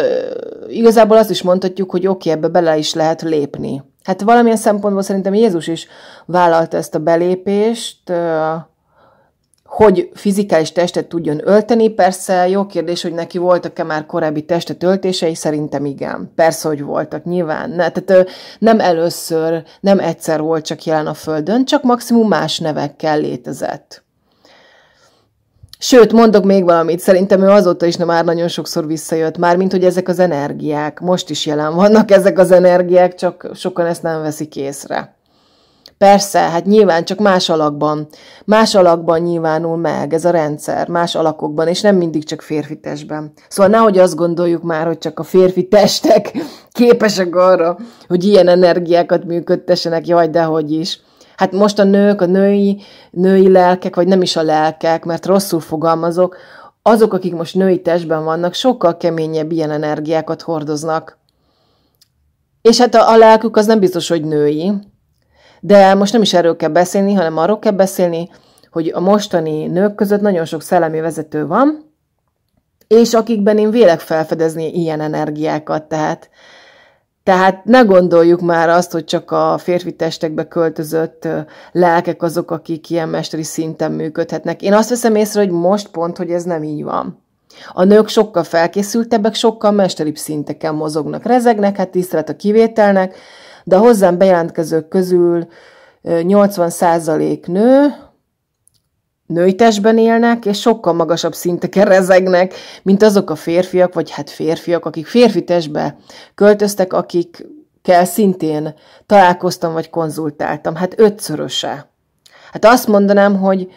igazából azt is mondhatjuk, hogy oké, okay, ebbe bele is lehet lépni. Hát valamilyen szempontból szerintem Jézus is vállalta ezt a belépést, hogy fizikális testet tudjon ölteni, persze jó kérdés, hogy neki voltak-e már korábbi testet öltései, szerintem igen. Persze, hogy voltak, nyilván. Ne, tehát nem először, nem egyszer volt csak jelen a Földön, csak maximum más nevekkel létezett. Sőt, mondok még valamit, szerintem ő azóta is nem már nagyon sokszor visszajött, Már mint hogy ezek az energiák, most is jelen vannak ezek az energiák, csak sokan ezt nem veszik észre. Persze, hát nyilván csak más alakban. Más alakban nyilvánul meg ez a rendszer, más alakokban, és nem mindig csak férfi testben. Szóval nehogy azt gondoljuk már, hogy csak a férfi testek képesek arra, hogy ilyen energiákat működtessenek, jaj, dehogy is. Hát most a nők, a női, női lelkek, vagy nem is a lelkek, mert rosszul fogalmazok, azok, akik most női testben vannak, sokkal keményebb ilyen energiákat hordoznak. És hát a, a lelkük az nem biztos, hogy női, de most nem is erről kell beszélni, hanem arról kell beszélni, hogy a mostani nők között nagyon sok szellemi vezető van, és akikben én vélek felfedezni ilyen energiákat, tehát tehát ne gondoljuk már azt, hogy csak a férfi testekbe költözött lelkek azok, akik ilyen mesteri szinten működhetnek. Én azt veszem észre, hogy most pont, hogy ez nem így van. A nők sokkal felkészültebbek, sokkal mesteribb szinteken mozognak, rezegnek, hát tisztelet a kivételnek, de a hozzám bejelentkezők közül 80% nő, női testben élnek, és sokkal magasabb szinteken rezegnek, mint azok a férfiak, vagy hát férfiak, akik férfi testbe költöztek, akikkel szintén találkoztam, vagy konzultáltam. Hát ötszöröse. Hát azt mondanám, hogy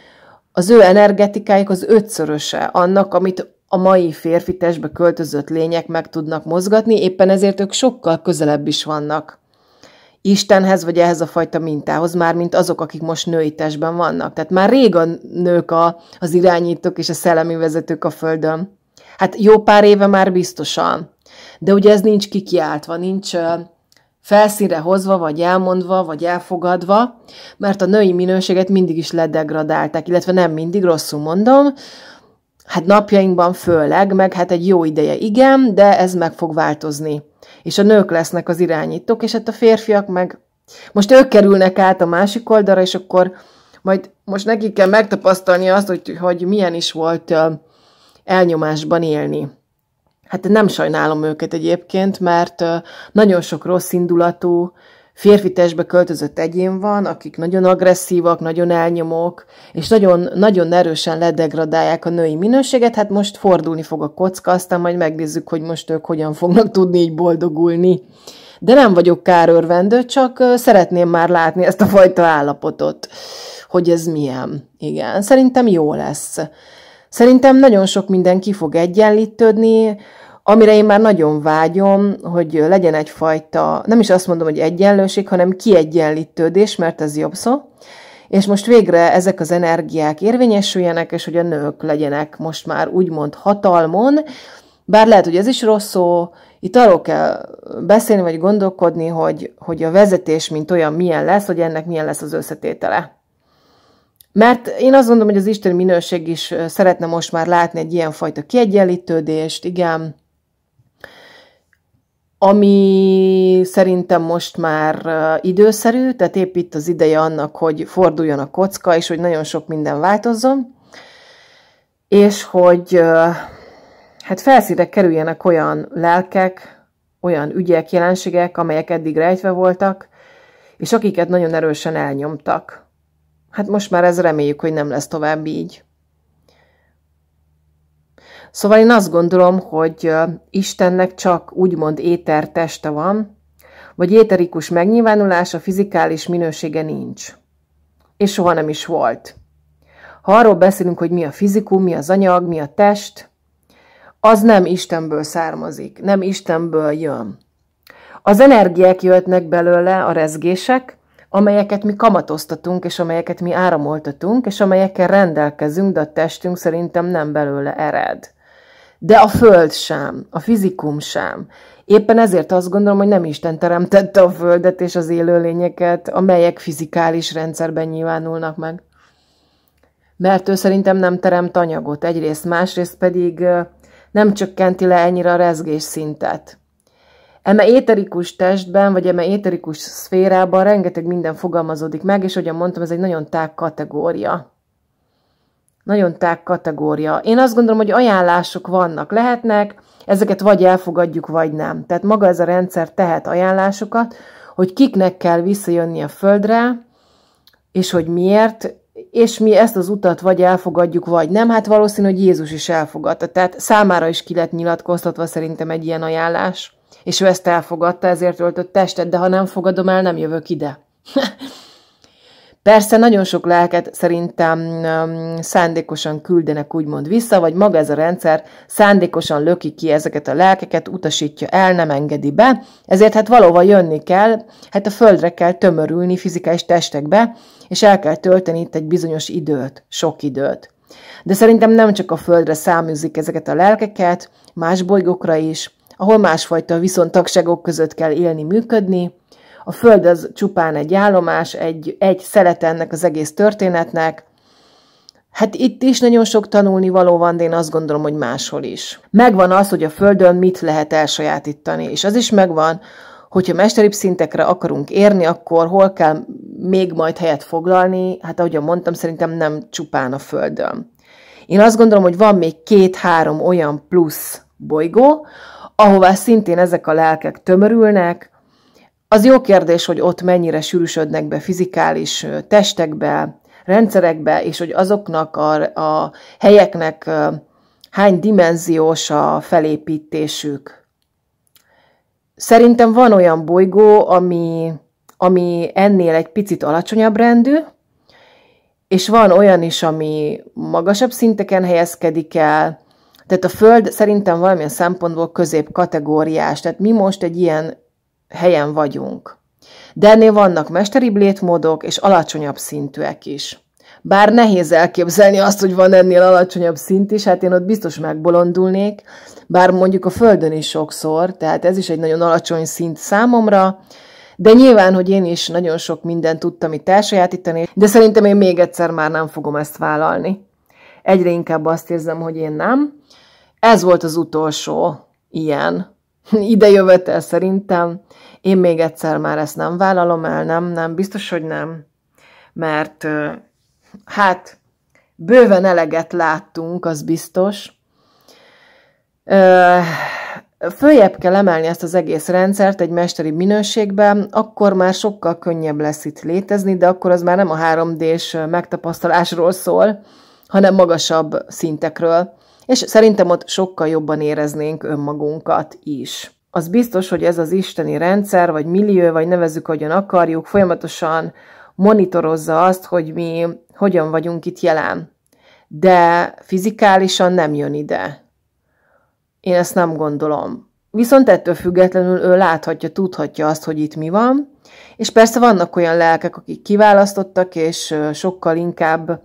az ő energetikájuk az ötszöröse annak, amit a mai férfi testbe költözött lények meg tudnak mozgatni, éppen ezért ők sokkal közelebb is vannak Istenhez, vagy ehhez a fajta mintához, már mint azok, akik most női testben vannak. Tehát már rég a nők a, az irányítók és a szellemi vezetők a Földön. Hát jó pár éve már biztosan. De ugye ez nincs kikiáltva, nincs felszínre hozva, vagy elmondva, vagy elfogadva, mert a női minőséget mindig is ledegradálták, illetve nem mindig, rosszul mondom, hát napjainkban főleg, meg hát egy jó ideje igen, de ez meg fog változni és a nők lesznek az irányítók, és hát a férfiak meg most ők kerülnek át a másik oldalra, és akkor majd most nekik kell megtapasztalni azt, hogy, hogy milyen is volt elnyomásban élni. Hát nem sajnálom őket egyébként, mert nagyon sok rossz indulatú, férfi testbe költözött egyén van, akik nagyon agresszívak, nagyon elnyomók, és nagyon, nagyon erősen ledegradálják a női minőséget, hát most fordulni fog a kocka, aztán majd megnézzük, hogy most ők hogyan fognak tudni így boldogulni. De nem vagyok kárörvendő, csak szeretném már látni ezt a fajta állapotot, hogy ez milyen. Igen, szerintem jó lesz. Szerintem nagyon sok minden ki fog egyenlítődni, amire én már nagyon vágyom, hogy legyen egyfajta, nem is azt mondom, hogy egyenlőség, hanem kiegyenlítődés, mert ez jobb szó, és most végre ezek az energiák érvényesüljenek, és hogy a nők legyenek most már úgymond hatalmon, bár lehet, hogy ez is rossz szó, itt arról kell beszélni, vagy gondolkodni, hogy, hogy a vezetés, mint olyan, milyen lesz, hogy ennek milyen lesz az összetétele. Mert én azt gondolom, hogy az Isten minőség is szeretne most már látni egy ilyenfajta kiegyenlítődést, igen, ami szerintem most már időszerű, tehát épp itt az ideje annak, hogy forduljon a kocka, és hogy nagyon sok minden változzon, és hogy hát felszíre kerüljenek olyan lelkek, olyan ügyek, jelenségek, amelyek eddig rejtve voltak, és akiket nagyon erősen elnyomtak. Hát most már ez reméljük, hogy nem lesz tovább így. Szóval én azt gondolom, hogy Istennek csak úgymond teste van, vagy éterikus megnyilvánulás a fizikális minősége nincs. És soha nem is volt. Ha arról beszélünk, hogy mi a fizikum, mi az anyag, mi a test, az nem Istenből származik, nem Istenből jön. Az energiák jöhetnek belőle, a rezgések, amelyeket mi kamatoztatunk, és amelyeket mi áramoltatunk, és amelyekkel rendelkezünk, de a testünk szerintem nem belőle ered. De a Föld sem, a fizikum sem. Éppen ezért azt gondolom, hogy nem Isten teremtette a Földet és az élőlényeket, amelyek fizikális rendszerben nyilvánulnak meg. Mert ő szerintem nem teremt anyagot egyrészt, másrészt pedig nem csökkenti le ennyire a rezgés szintet. Eme éterikus testben, vagy eme éterikus szférában rengeteg minden fogalmazódik meg, és ahogyan mondtam, ez egy nagyon tág kategória nagyon tág kategória. Én azt gondolom, hogy ajánlások vannak, lehetnek, ezeket vagy elfogadjuk, vagy nem. Tehát maga ez a rendszer tehet ajánlásokat, hogy kiknek kell visszajönni a földre, és hogy miért, és mi ezt az utat vagy elfogadjuk, vagy nem. Hát valószínű, hogy Jézus is elfogadta. Tehát számára is ki lett nyilatkoztatva szerintem egy ilyen ajánlás. És ő ezt elfogadta, ezért öltött testet, de ha nem fogadom el, nem jövök ide. Persze nagyon sok lelket szerintem szándékosan küldenek úgymond vissza, vagy maga ez a rendszer szándékosan löki ki ezeket a lelkeket, utasítja el, nem engedi be, ezért hát valóban jönni kell, hát a földre kell tömörülni fizikai testekbe, és el kell tölteni itt egy bizonyos időt, sok időt. De szerintem nem csak a földre száműzik ezeket a lelkeket, más bolygókra is, ahol másfajta viszontagságok között kell élni, működni, a Föld az csupán egy állomás, egy, egy szelet ennek az egész történetnek, Hát itt is nagyon sok tanulni való van, de én azt gondolom, hogy máshol is. Megvan az, hogy a Földön mit lehet elsajátítani, és az is megvan, hogyha mesteri szintekre akarunk érni, akkor hol kell még majd helyet foglalni, hát ahogy mondtam, szerintem nem csupán a Földön. Én azt gondolom, hogy van még két-három olyan plusz bolygó, ahová szintén ezek a lelkek tömörülnek, az jó kérdés, hogy ott mennyire sűrűsödnek be fizikális testekbe, rendszerekbe, és hogy azoknak a, a helyeknek hány dimenziós a felépítésük. Szerintem van olyan bolygó, ami, ami ennél egy picit alacsonyabb rendű, és van olyan is, ami magasabb szinteken helyezkedik el, tehát a Föld szerintem valamilyen szempontból középkategóriás. Tehát mi most egy ilyen helyen vagyunk. De ennél vannak mesteribb létmódok és alacsonyabb szintűek is. Bár nehéz elképzelni azt, hogy van ennél alacsonyabb szint is, hát én ott biztos megbolondulnék, bár mondjuk a Földön is sokszor, tehát ez is egy nagyon alacsony szint számomra, de nyilván, hogy én is nagyon sok mindent tudtam itt elsajátítani, de szerintem én még egyszer már nem fogom ezt vállalni. Egyre inkább azt érzem, hogy én nem. Ez volt az utolsó ilyen idejövetel szerintem, én még egyszer már ezt nem vállalom el, nem, nem, biztos, hogy nem. Mert hát bőven eleget láttunk, az biztos. Följebb kell emelni ezt az egész rendszert egy mesteri minőségben, akkor már sokkal könnyebb lesz itt létezni, de akkor az már nem a 3D-s megtapasztalásról szól, hanem magasabb szintekről, és szerintem ott sokkal jobban éreznénk önmagunkat is az biztos, hogy ez az isteni rendszer, vagy millió, vagy nevezük, hogyan akarjuk, folyamatosan monitorozza azt, hogy mi hogyan vagyunk itt jelen. De fizikálisan nem jön ide. Én ezt nem gondolom. Viszont ettől függetlenül ő láthatja, tudhatja azt, hogy itt mi van, és persze vannak olyan lelkek, akik kiválasztottak, és sokkal inkább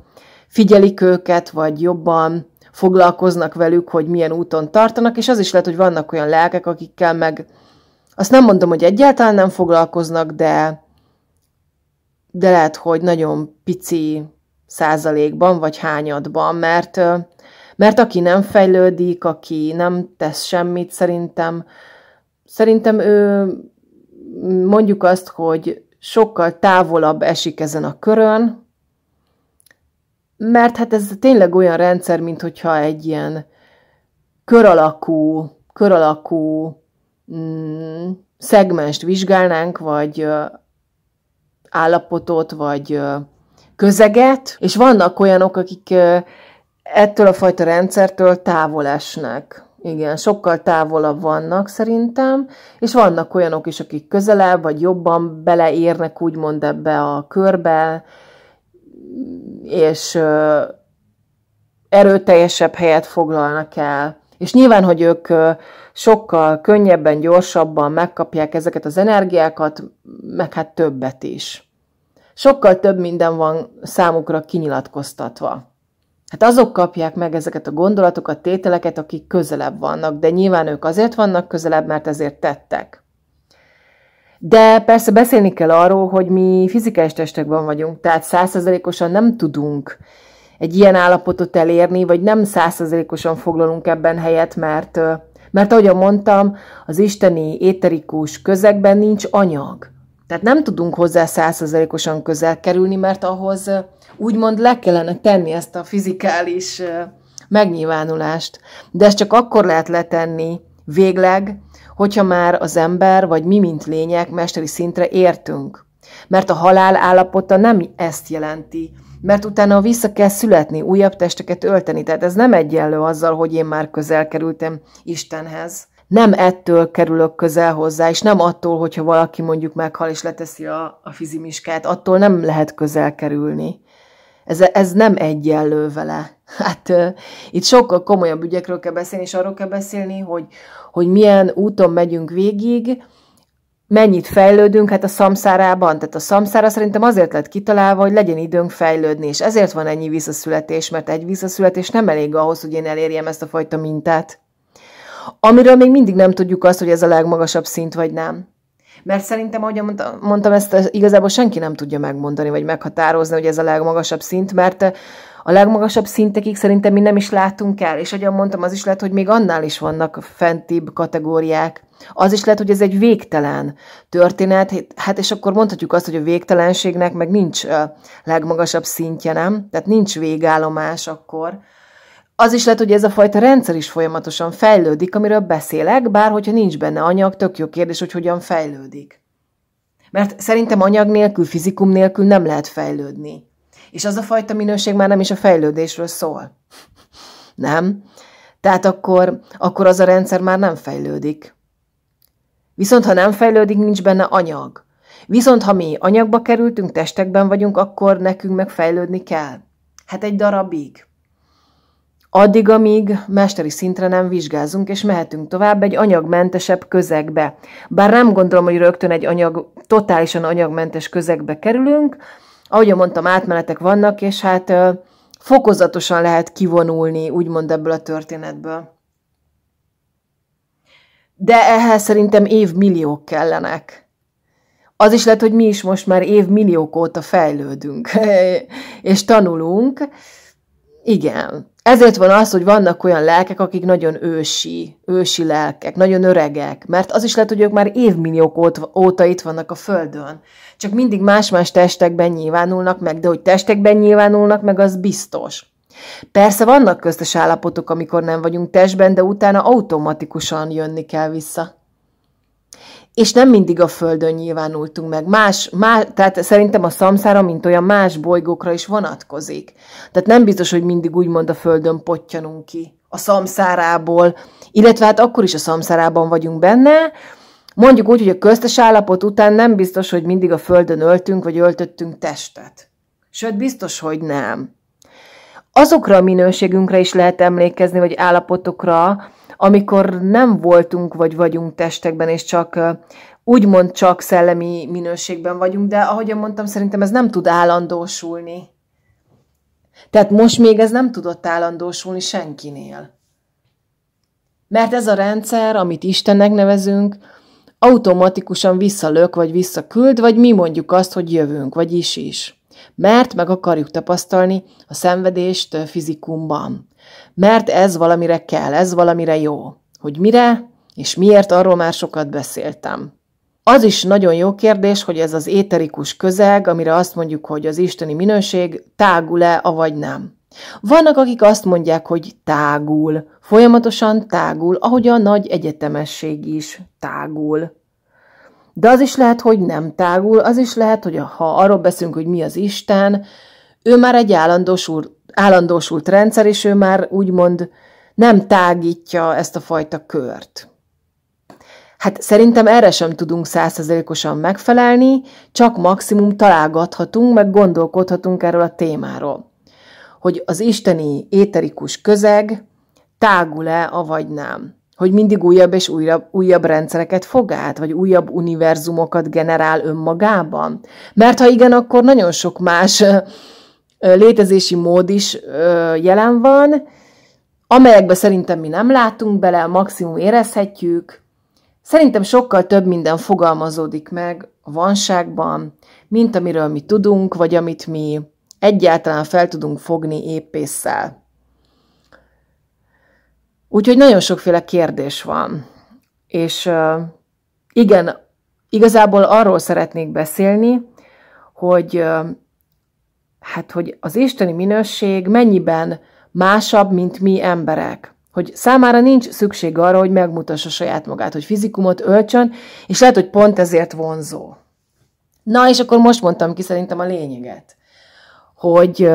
figyelik őket, vagy jobban foglalkoznak velük, hogy milyen úton tartanak, és az is lehet, hogy vannak olyan lelkek, akikkel meg azt nem mondom, hogy egyáltalán nem foglalkoznak, de, de lehet, hogy nagyon pici százalékban vagy hányadban, mert, mert aki nem fejlődik, aki nem tesz semmit, szerintem, szerintem ő mondjuk azt, hogy sokkal távolabb esik ezen a körön, mert hát ez tényleg olyan rendszer, mint hogyha egy ilyen kör alakú, kör alakú mm, szegmest vizsgálnánk, vagy ö, állapotot, vagy ö, közeget, és vannak olyanok, akik ö, ettől a fajta rendszertől távol esnek. Igen, sokkal távolabb vannak szerintem, és vannak olyanok is, akik közelebb, vagy jobban beleérnek úgymond ebbe a körbe, és erőteljesebb helyet foglalnak el. És nyilván, hogy ők sokkal könnyebben, gyorsabban megkapják ezeket az energiákat, meg hát többet is. Sokkal több minden van számukra kinyilatkoztatva. Hát azok kapják meg ezeket a gondolatokat, tételeket, akik közelebb vannak, de nyilván ők azért vannak közelebb, mert ezért tettek. De persze beszélni kell arról, hogy mi fizikai testekben vagyunk, tehát százszerzelékosan nem tudunk egy ilyen állapotot elérni, vagy nem százszerzelékosan foglalunk ebben helyet, mert, mert ahogy mondtam, az isteni éterikus közegben nincs anyag. Tehát nem tudunk hozzá százszerzelékosan közel kerülni, mert ahhoz úgymond le kellene tenni ezt a fizikális megnyilvánulást. De ezt csak akkor lehet letenni végleg, hogyha már az ember vagy mi, mint lények mesteri szintre értünk. Mert a halál állapota nem ezt jelenti, mert utána vissza kell születni, újabb testeket ölteni, tehát ez nem egyenlő azzal, hogy én már közel kerültem Istenhez. Nem ettől kerülök közel hozzá, és nem attól, hogyha valaki mondjuk meghal és leteszi a, a fizimiskát, attól nem lehet közel kerülni ez, ez nem egyenlő vele. Hát uh, itt sokkal komolyabb ügyekről kell beszélni, és arról kell beszélni, hogy, hogy milyen úton megyünk végig, mennyit fejlődünk, hát a szamszárában. Tehát a szamszára szerintem azért lett kitalálva, hogy legyen időnk fejlődni, és ezért van ennyi visszaszületés, mert egy visszaszületés nem elég ahhoz, hogy én elérjem ezt a fajta mintát. Amiről még mindig nem tudjuk azt, hogy ez a legmagasabb szint vagy nem. Mert szerintem, ahogy mondtam, ezt igazából senki nem tudja megmondani, vagy meghatározni, hogy ez a legmagasabb szint, mert eh, a legmagasabb szintekig szerintem mi nem is látunk el, és ahogyan mondtam, az is lehet, hogy még annál is vannak fentibb kategóriák. Az is lehet, hogy ez egy végtelen történet, hát és akkor mondhatjuk azt, hogy a végtelenségnek meg nincs eh, legmagasabb szintje, nem? Tehát nincs végállomás akkor. Az is lehet, hogy ez a fajta rendszer is folyamatosan fejlődik, amiről beszélek, bár hogyha nincs benne anyag, tök jó kérdés, hogy hogyan fejlődik. Mert szerintem anyag nélkül, fizikum nélkül nem lehet fejlődni. És az a fajta minőség már nem is a fejlődésről szól. Nem? Tehát akkor, akkor az a rendszer már nem fejlődik. Viszont ha nem fejlődik, nincs benne anyag. Viszont ha mi anyagba kerültünk, testekben vagyunk, akkor nekünk meg fejlődni kell. Hát egy darabig. Addig, amíg mesteri szintre nem vizsgázunk, és mehetünk tovább egy anyagmentesebb közegbe. Bár nem gondolom, hogy rögtön egy anyag, totálisan anyagmentes közegbe kerülünk, ahogy mondtam, átmenetek vannak, és hát fokozatosan lehet kivonulni, úgymond ebből a történetből. De ehhez szerintem évmilliók kellenek. Az is lehet, hogy mi is most már évmilliók óta fejlődünk, és tanulunk, igen. Ezért van az, hogy vannak olyan lelkek, akik nagyon ősi, ősi lelkek, nagyon öregek, mert az is lehet, hogy ők már évmilliók óta itt vannak a Földön. Csak mindig más-más testekben nyilvánulnak meg, de hogy testekben nyilvánulnak meg, az biztos. Persze vannak köztes állapotok, amikor nem vagyunk testben, de utána automatikusan jönni kell vissza és nem mindig a Földön nyilvánultunk meg. Más, más, tehát szerintem a szamszára, mint olyan más bolygókra is vonatkozik. Tehát nem biztos, hogy mindig úgymond a Földön potyanunk ki a szamszárából, illetve hát akkor is a szamszárában vagyunk benne, Mondjuk úgy, hogy a köztes állapot után nem biztos, hogy mindig a földön öltünk, vagy öltöttünk testet. Sőt, biztos, hogy nem. Azokra a minőségünkre is lehet emlékezni, vagy állapotokra, amikor nem voltunk vagy vagyunk testekben, és csak úgymond csak szellemi minőségben vagyunk, de ahogyan mondtam, szerintem ez nem tud állandósulni. Tehát most még ez nem tudott állandósulni senkinél. Mert ez a rendszer, amit Istennek nevezünk, automatikusan visszalök, vagy visszaküld, vagy mi mondjuk azt, hogy jövünk, vagy is is. Mert meg akarjuk tapasztalni a szenvedést fizikumban. Mert ez valamire kell, ez valamire jó. Hogy mire és miért, arról már sokat beszéltem. Az is nagyon jó kérdés, hogy ez az éterikus közeg, amire azt mondjuk, hogy az isteni minőség, tágul-e, avagy nem. Vannak, akik azt mondják, hogy tágul, folyamatosan tágul, ahogy a nagy egyetemesség is tágul. De az is lehet, hogy nem tágul, az is lehet, hogy ha arról beszélünk, hogy mi az Isten, ő már egy állandó állandósult rendszer, és ő már úgymond nem tágítja ezt a fajta kört. Hát szerintem erre sem tudunk százszerzelékosan megfelelni, csak maximum találgathatunk, meg gondolkodhatunk erről a témáról. Hogy az isteni éterikus közeg tágul-e, avagy nem. Hogy mindig újabb és újabb, újabb rendszereket fog át, vagy újabb univerzumokat generál önmagában. Mert ha igen, akkor nagyon sok más létezési mód is jelen van, amelyekbe szerintem mi nem látunk bele, maximum érezhetjük. Szerintem sokkal több minden fogalmazódik meg a vanságban, mint amiről mi tudunk, vagy amit mi egyáltalán fel tudunk fogni éppésszel. Úgyhogy nagyon sokféle kérdés van. És igen, igazából arról szeretnék beszélni, hogy hát, hogy az isteni minőség mennyiben másabb, mint mi emberek. Hogy számára nincs szükség arra, hogy megmutassa saját magát, hogy fizikumot öltsön, és lehet, hogy pont ezért vonzó. Na, és akkor most mondtam ki szerintem a lényeget, hogy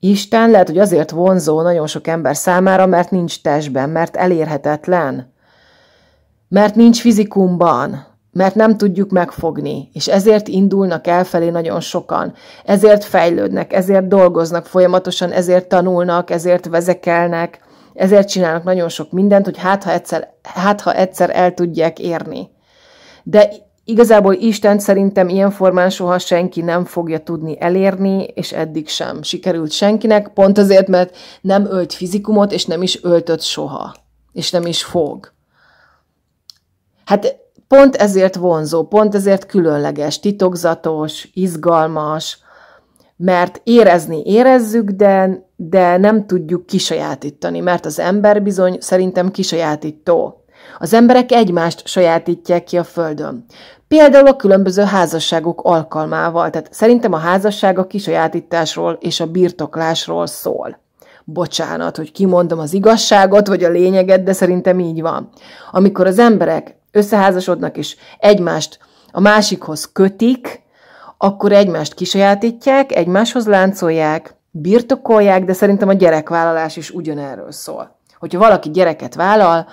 Isten lehet, hogy azért vonzó nagyon sok ember számára, mert nincs testben, mert elérhetetlen, mert nincs fizikumban, mert nem tudjuk megfogni, és ezért indulnak elfelé nagyon sokan, ezért fejlődnek, ezért dolgoznak folyamatosan, ezért tanulnak, ezért vezekelnek, ezért csinálnak nagyon sok mindent, hogy hát ha egyszer, hát, ha egyszer el tudják érni. De igazából Isten szerintem ilyen formán soha senki nem fogja tudni elérni, és eddig sem sikerült senkinek, pont azért, mert nem ölt fizikumot, és nem is öltött soha, és nem is fog. Hát Pont ezért vonzó, pont ezért különleges, titokzatos, izgalmas, mert érezni érezzük, de, de nem tudjuk kisajátítani, mert az ember bizony szerintem kisajátító. Az emberek egymást sajátítják ki a Földön. Például a különböző házasságok alkalmával, tehát szerintem a házasság a kisajátításról és a birtoklásról szól. Bocsánat, hogy kimondom az igazságot vagy a lényeget, de szerintem így van. Amikor az emberek összeházasodnak, és egymást a másikhoz kötik, akkor egymást kisajátítják, egymáshoz láncolják, birtokolják, de szerintem a gyerekvállalás is ugyanerről szól. Hogyha valaki gyereket vállal,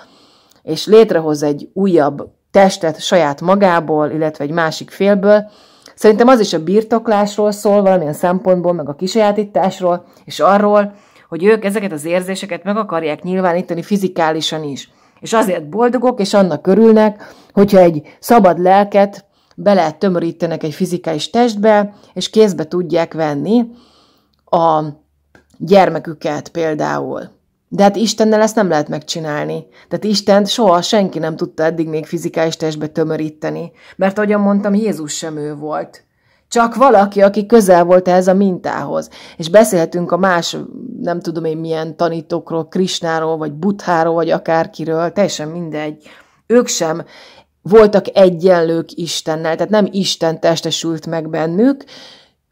és létrehoz egy újabb testet saját magából, illetve egy másik félből, szerintem az is a birtoklásról szól valamilyen szempontból, meg a kisajátításról, és arról, hogy ők ezeket az érzéseket meg akarják nyilvánítani fizikálisan is. És azért boldogok, és annak örülnek, hogyha egy szabad lelket bele tömörítenek egy fizikai testbe, és kézbe tudják venni a gyermeküket például. De hát Istennel ezt nem lehet megcsinálni. Tehát Istent soha senki nem tudta eddig még fizikális testbe tömöríteni. Mert ahogyan mondtam, Jézus sem ő volt. Csak valaki, aki közel volt ehhez a mintához. És beszélhetünk a más, nem tudom én milyen tanítókról, Krisnáról, vagy Butháról, vagy akárkiről, teljesen mindegy. Ők sem voltak egyenlők Istennel, tehát nem Isten testesült meg bennük,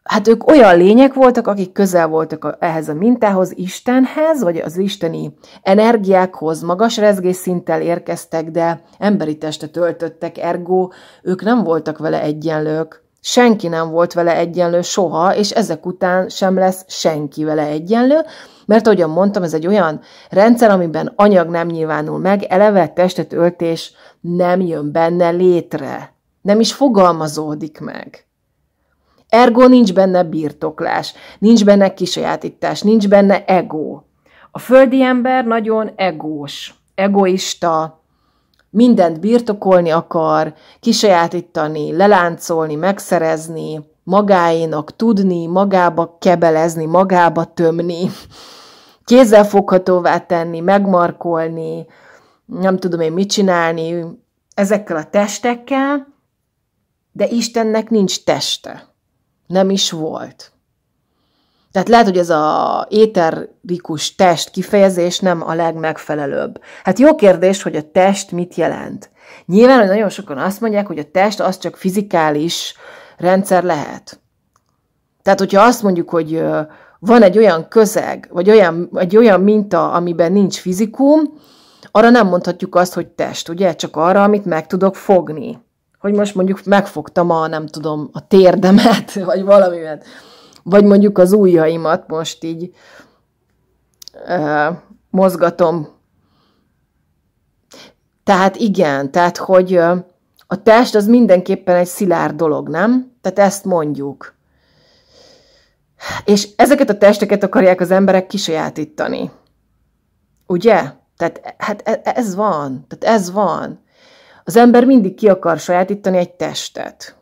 hát ők olyan lények voltak, akik közel voltak ehhez a mintához, Istenhez, vagy az isteni energiákhoz, magas rezgésszinttel érkeztek, de emberi testet öltöttek, ergo ők nem voltak vele egyenlők senki nem volt vele egyenlő soha, és ezek után sem lesz senki vele egyenlő, mert ahogyan mondtam, ez egy olyan rendszer, amiben anyag nem nyilvánul meg, eleve testet öltés nem jön benne létre. Nem is fogalmazódik meg. Ergo nincs benne birtoklás, nincs benne kisajátítás, nincs benne ego. A földi ember nagyon egós, egoista, mindent birtokolni akar, kisajátítani, leláncolni, megszerezni, magáénak tudni, magába kebelezni, magába tömni, kézzelfoghatóvá tenni, megmarkolni, nem tudom én mit csinálni ezekkel a testekkel, de Istennek nincs teste. Nem is volt. Tehát lehet, hogy ez a éterikus test kifejezés nem a legmegfelelőbb. Hát jó kérdés, hogy a test mit jelent. Nyilván, hogy nagyon sokan azt mondják, hogy a test az csak fizikális rendszer lehet. Tehát, hogyha azt mondjuk, hogy van egy olyan közeg, vagy olyan, egy olyan minta, amiben nincs fizikum, arra nem mondhatjuk azt, hogy test, ugye? Csak arra, amit meg tudok fogni. Hogy most mondjuk megfogtam a, nem tudom, a térdemet, vagy valamimet vagy mondjuk az ujjaimat most így ö, mozgatom. Tehát igen, tehát hogy a test az mindenképpen egy szilárd dolog, nem? Tehát ezt mondjuk. És ezeket a testeket akarják az emberek kisajátítani. Ugye? Tehát e, hát e, e, ez van. Tehát ez van. Az ember mindig ki akar sajátítani egy testet.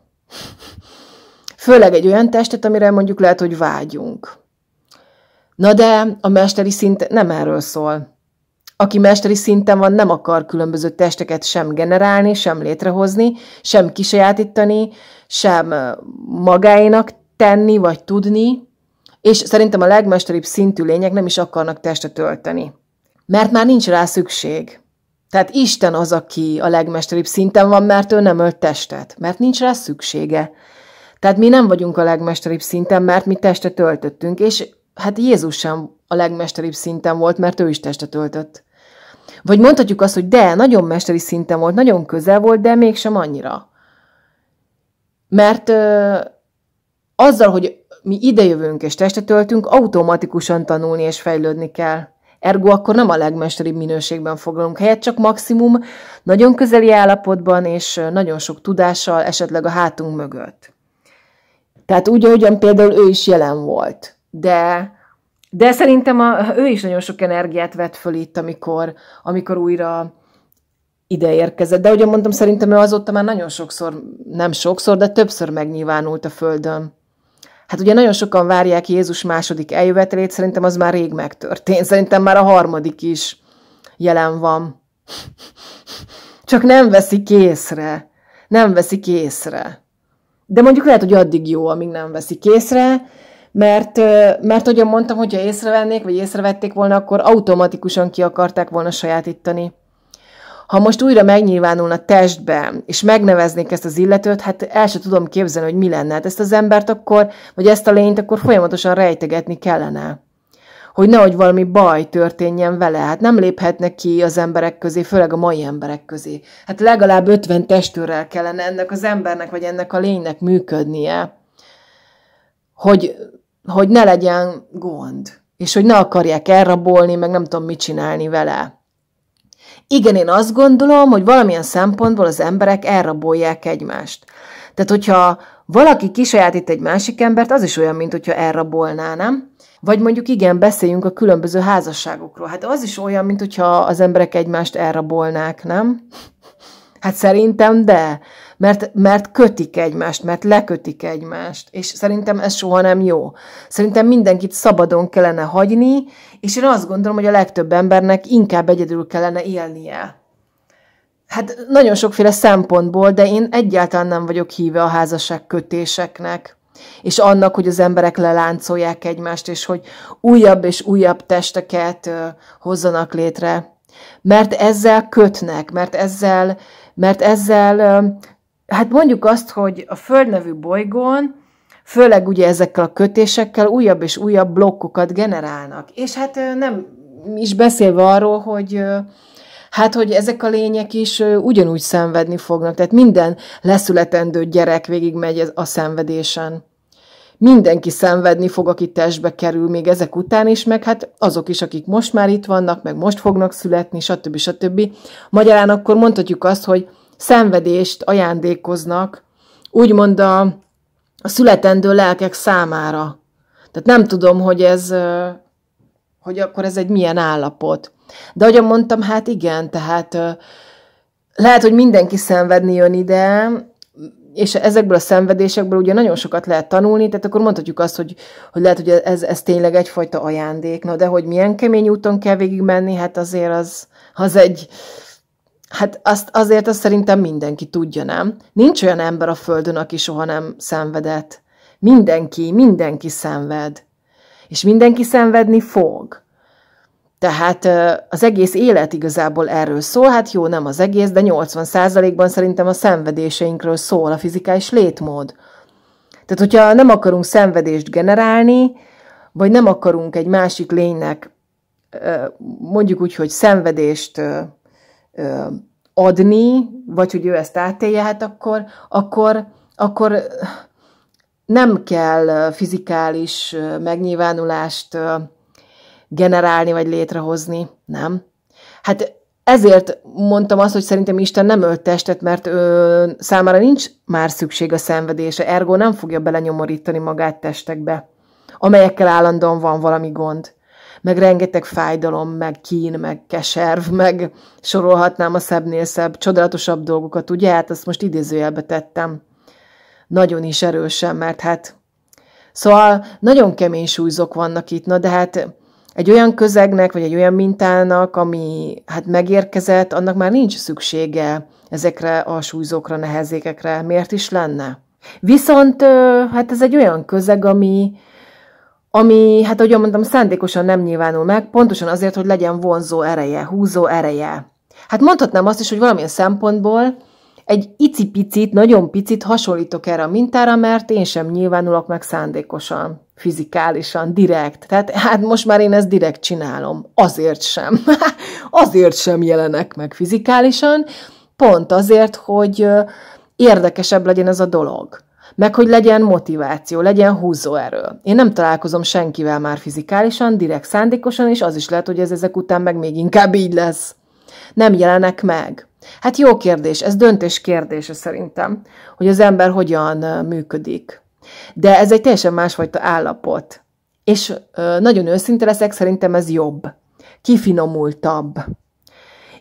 Főleg egy olyan testet, amire mondjuk lehet, hogy vágyunk. Na de a mesteri szint nem erről szól. Aki mesteri szinten van, nem akar különböző testeket sem generálni, sem létrehozni, sem kisajátítani, sem magáénak tenni vagy tudni, és szerintem a legmesteribb szintű lények nem is akarnak testet ölteni. Mert már nincs rá szükség. Tehát Isten az, aki a legmesteribb szinten van, mert ő nem ölt testet, mert nincs rá szüksége. Tehát mi nem vagyunk a legmesteribb szinten, mert mi testet töltöttünk, és hát Jézus sem a legmesteribb szinten volt, mert ő is testet töltött. Vagy mondhatjuk azt, hogy de, nagyon mesteri szinten volt, nagyon közel volt, de mégsem annyira. Mert ö, azzal, hogy mi idejövünk és testet töltünk, automatikusan tanulni és fejlődni kell. Ergo akkor nem a legmesteribb minőségben foglalunk helyet, csak maximum nagyon közeli állapotban és nagyon sok tudással, esetleg a hátunk mögött. Tehát úgy, ahogyan például ő is jelen volt. De, de szerintem a, ő is nagyon sok energiát vett föl itt, amikor, amikor újra ide érkezett. De ugye mondtam szerintem ő azóta már nagyon sokszor, nem sokszor, de többször megnyilvánult a Földön. Hát ugye nagyon sokan várják Jézus második eljövetelét, szerintem az már rég megtörtént. Szerintem már a harmadik is jelen van. Csak nem veszik észre. Nem veszik észre. De mondjuk lehet, hogy addig jó, amíg nem veszik észre, mert, mert ahogy mondtam, hogyha észrevennék, vagy észrevették volna, akkor automatikusan ki akarták volna sajátítani. Ha most újra megnyilvánulna testbe, és megneveznék ezt az illetőt, hát el sem tudom képzelni, hogy mi lenne. Hát ezt az embert akkor, vagy ezt a lényt akkor folyamatosan rejtegetni kellene hogy nehogy valami baj történjen vele. Hát nem léphetnek ki az emberek közé, főleg a mai emberek közé. Hát legalább 50 testőrrel kellene ennek az embernek, vagy ennek a lénynek működnie, hogy, hogy ne legyen gond, és hogy ne akarják elrabolni, meg nem tudom mit csinálni vele. Igen, én azt gondolom, hogy valamilyen szempontból az emberek elrabolják egymást. Tehát, hogyha valaki kisajátít egy másik embert, az is olyan, mint hogyha elrabolná, nem? Vagy mondjuk igen, beszéljünk a különböző házasságokról. Hát az is olyan, mint hogyha az emberek egymást elrabolnák, nem? Hát szerintem de, mert, mert kötik egymást, mert lekötik egymást, és szerintem ez soha nem jó. Szerintem mindenkit szabadon kellene hagyni, és én azt gondolom, hogy a legtöbb embernek inkább egyedül kellene élnie. Hát nagyon sokféle szempontból, de én egyáltalán nem vagyok híve a házasság kötéseknek és annak, hogy az emberek leláncolják egymást, és hogy újabb és újabb testeket hozzanak létre. Mert ezzel kötnek, mert ezzel, mert ezzel, hát mondjuk azt, hogy a Föld nevű bolygón, főleg ugye ezekkel a kötésekkel újabb és újabb blokkokat generálnak. És hát nem is beszélve arról, hogy Hát, hogy ezek a lények is ugyanúgy szenvedni fognak, tehát minden leszületendő gyerek végigmegy a szenvedésen. Mindenki szenvedni fog, aki testbe kerül még ezek után is, meg hát azok is, akik most már itt vannak, meg most fognak születni, stb. stb. Magyarán akkor mondhatjuk azt, hogy szenvedést ajándékoznak, úgymond a, a születendő lelkek számára. Tehát nem tudom, hogy ez hogy akkor ez egy milyen állapot. De ahogy mondtam, hát igen, tehát lehet, hogy mindenki szenvedni jön ide, és ezekből a szenvedésekből ugye nagyon sokat lehet tanulni, tehát akkor mondhatjuk azt, hogy, hogy lehet, hogy ez, ez tényleg egyfajta ajándék. Na, de hogy milyen kemény úton kell végigmenni, hát azért az, az egy... Hát azt, azért azt szerintem mindenki tudja, nem? Nincs olyan ember a Földön, aki soha nem szenvedett. Mindenki, mindenki szenved és mindenki szenvedni fog. Tehát az egész élet igazából erről szól, hát jó, nem az egész, de 80%-ban szerintem a szenvedéseinkről szól a fizikális létmód. Tehát, hogyha nem akarunk szenvedést generálni, vagy nem akarunk egy másik lénynek mondjuk úgy, hogy szenvedést adni, vagy hogy ő ezt átélje, hát akkor, akkor, akkor nem kell fizikális megnyilvánulást generálni vagy létrehozni, nem? Hát ezért mondtam azt, hogy szerintem Isten nem ölt testet, mert ő, számára nincs már szükség a szenvedése, ergo nem fogja belenyomorítani magát testekbe, amelyekkel állandóan van valami gond. Meg rengeteg fájdalom, meg kín, meg keserv, meg sorolhatnám a szebbnél szebb, csodálatosabb dolgokat, ugye? Hát azt most idézőjelbe tettem. Nagyon is erősen, mert hát... Szóval nagyon kemény súlyzok vannak itt, na de hát egy olyan közegnek, vagy egy olyan mintának, ami hát megérkezett, annak már nincs szüksége ezekre a súlyzókra, nehezékekre. Miért is lenne? Viszont hát ez egy olyan közeg, ami, ami, hát ahogy mondtam, szándékosan nem nyilvánul meg, pontosan azért, hogy legyen vonzó ereje, húzó ereje. Hát mondhatnám azt is, hogy valamilyen szempontból egy icipicit, nagyon picit hasonlítok erre a mintára, mert én sem nyilvánulok meg szándékosan, fizikálisan, direkt. Tehát hát most már én ezt direkt csinálom. Azért sem. azért sem jelenek meg fizikálisan, pont azért, hogy érdekesebb legyen ez a dolog meg hogy legyen motiváció, legyen húzóerő. Én nem találkozom senkivel már fizikálisan, direkt szándékosan, és az is lehet, hogy ez ezek után meg még inkább így lesz. Nem jelenek meg. Hát jó kérdés, ez döntés kérdése szerintem, hogy az ember hogyan működik. De ez egy teljesen másfajta állapot. És nagyon őszinte leszek, szerintem ez jobb, kifinomultabb.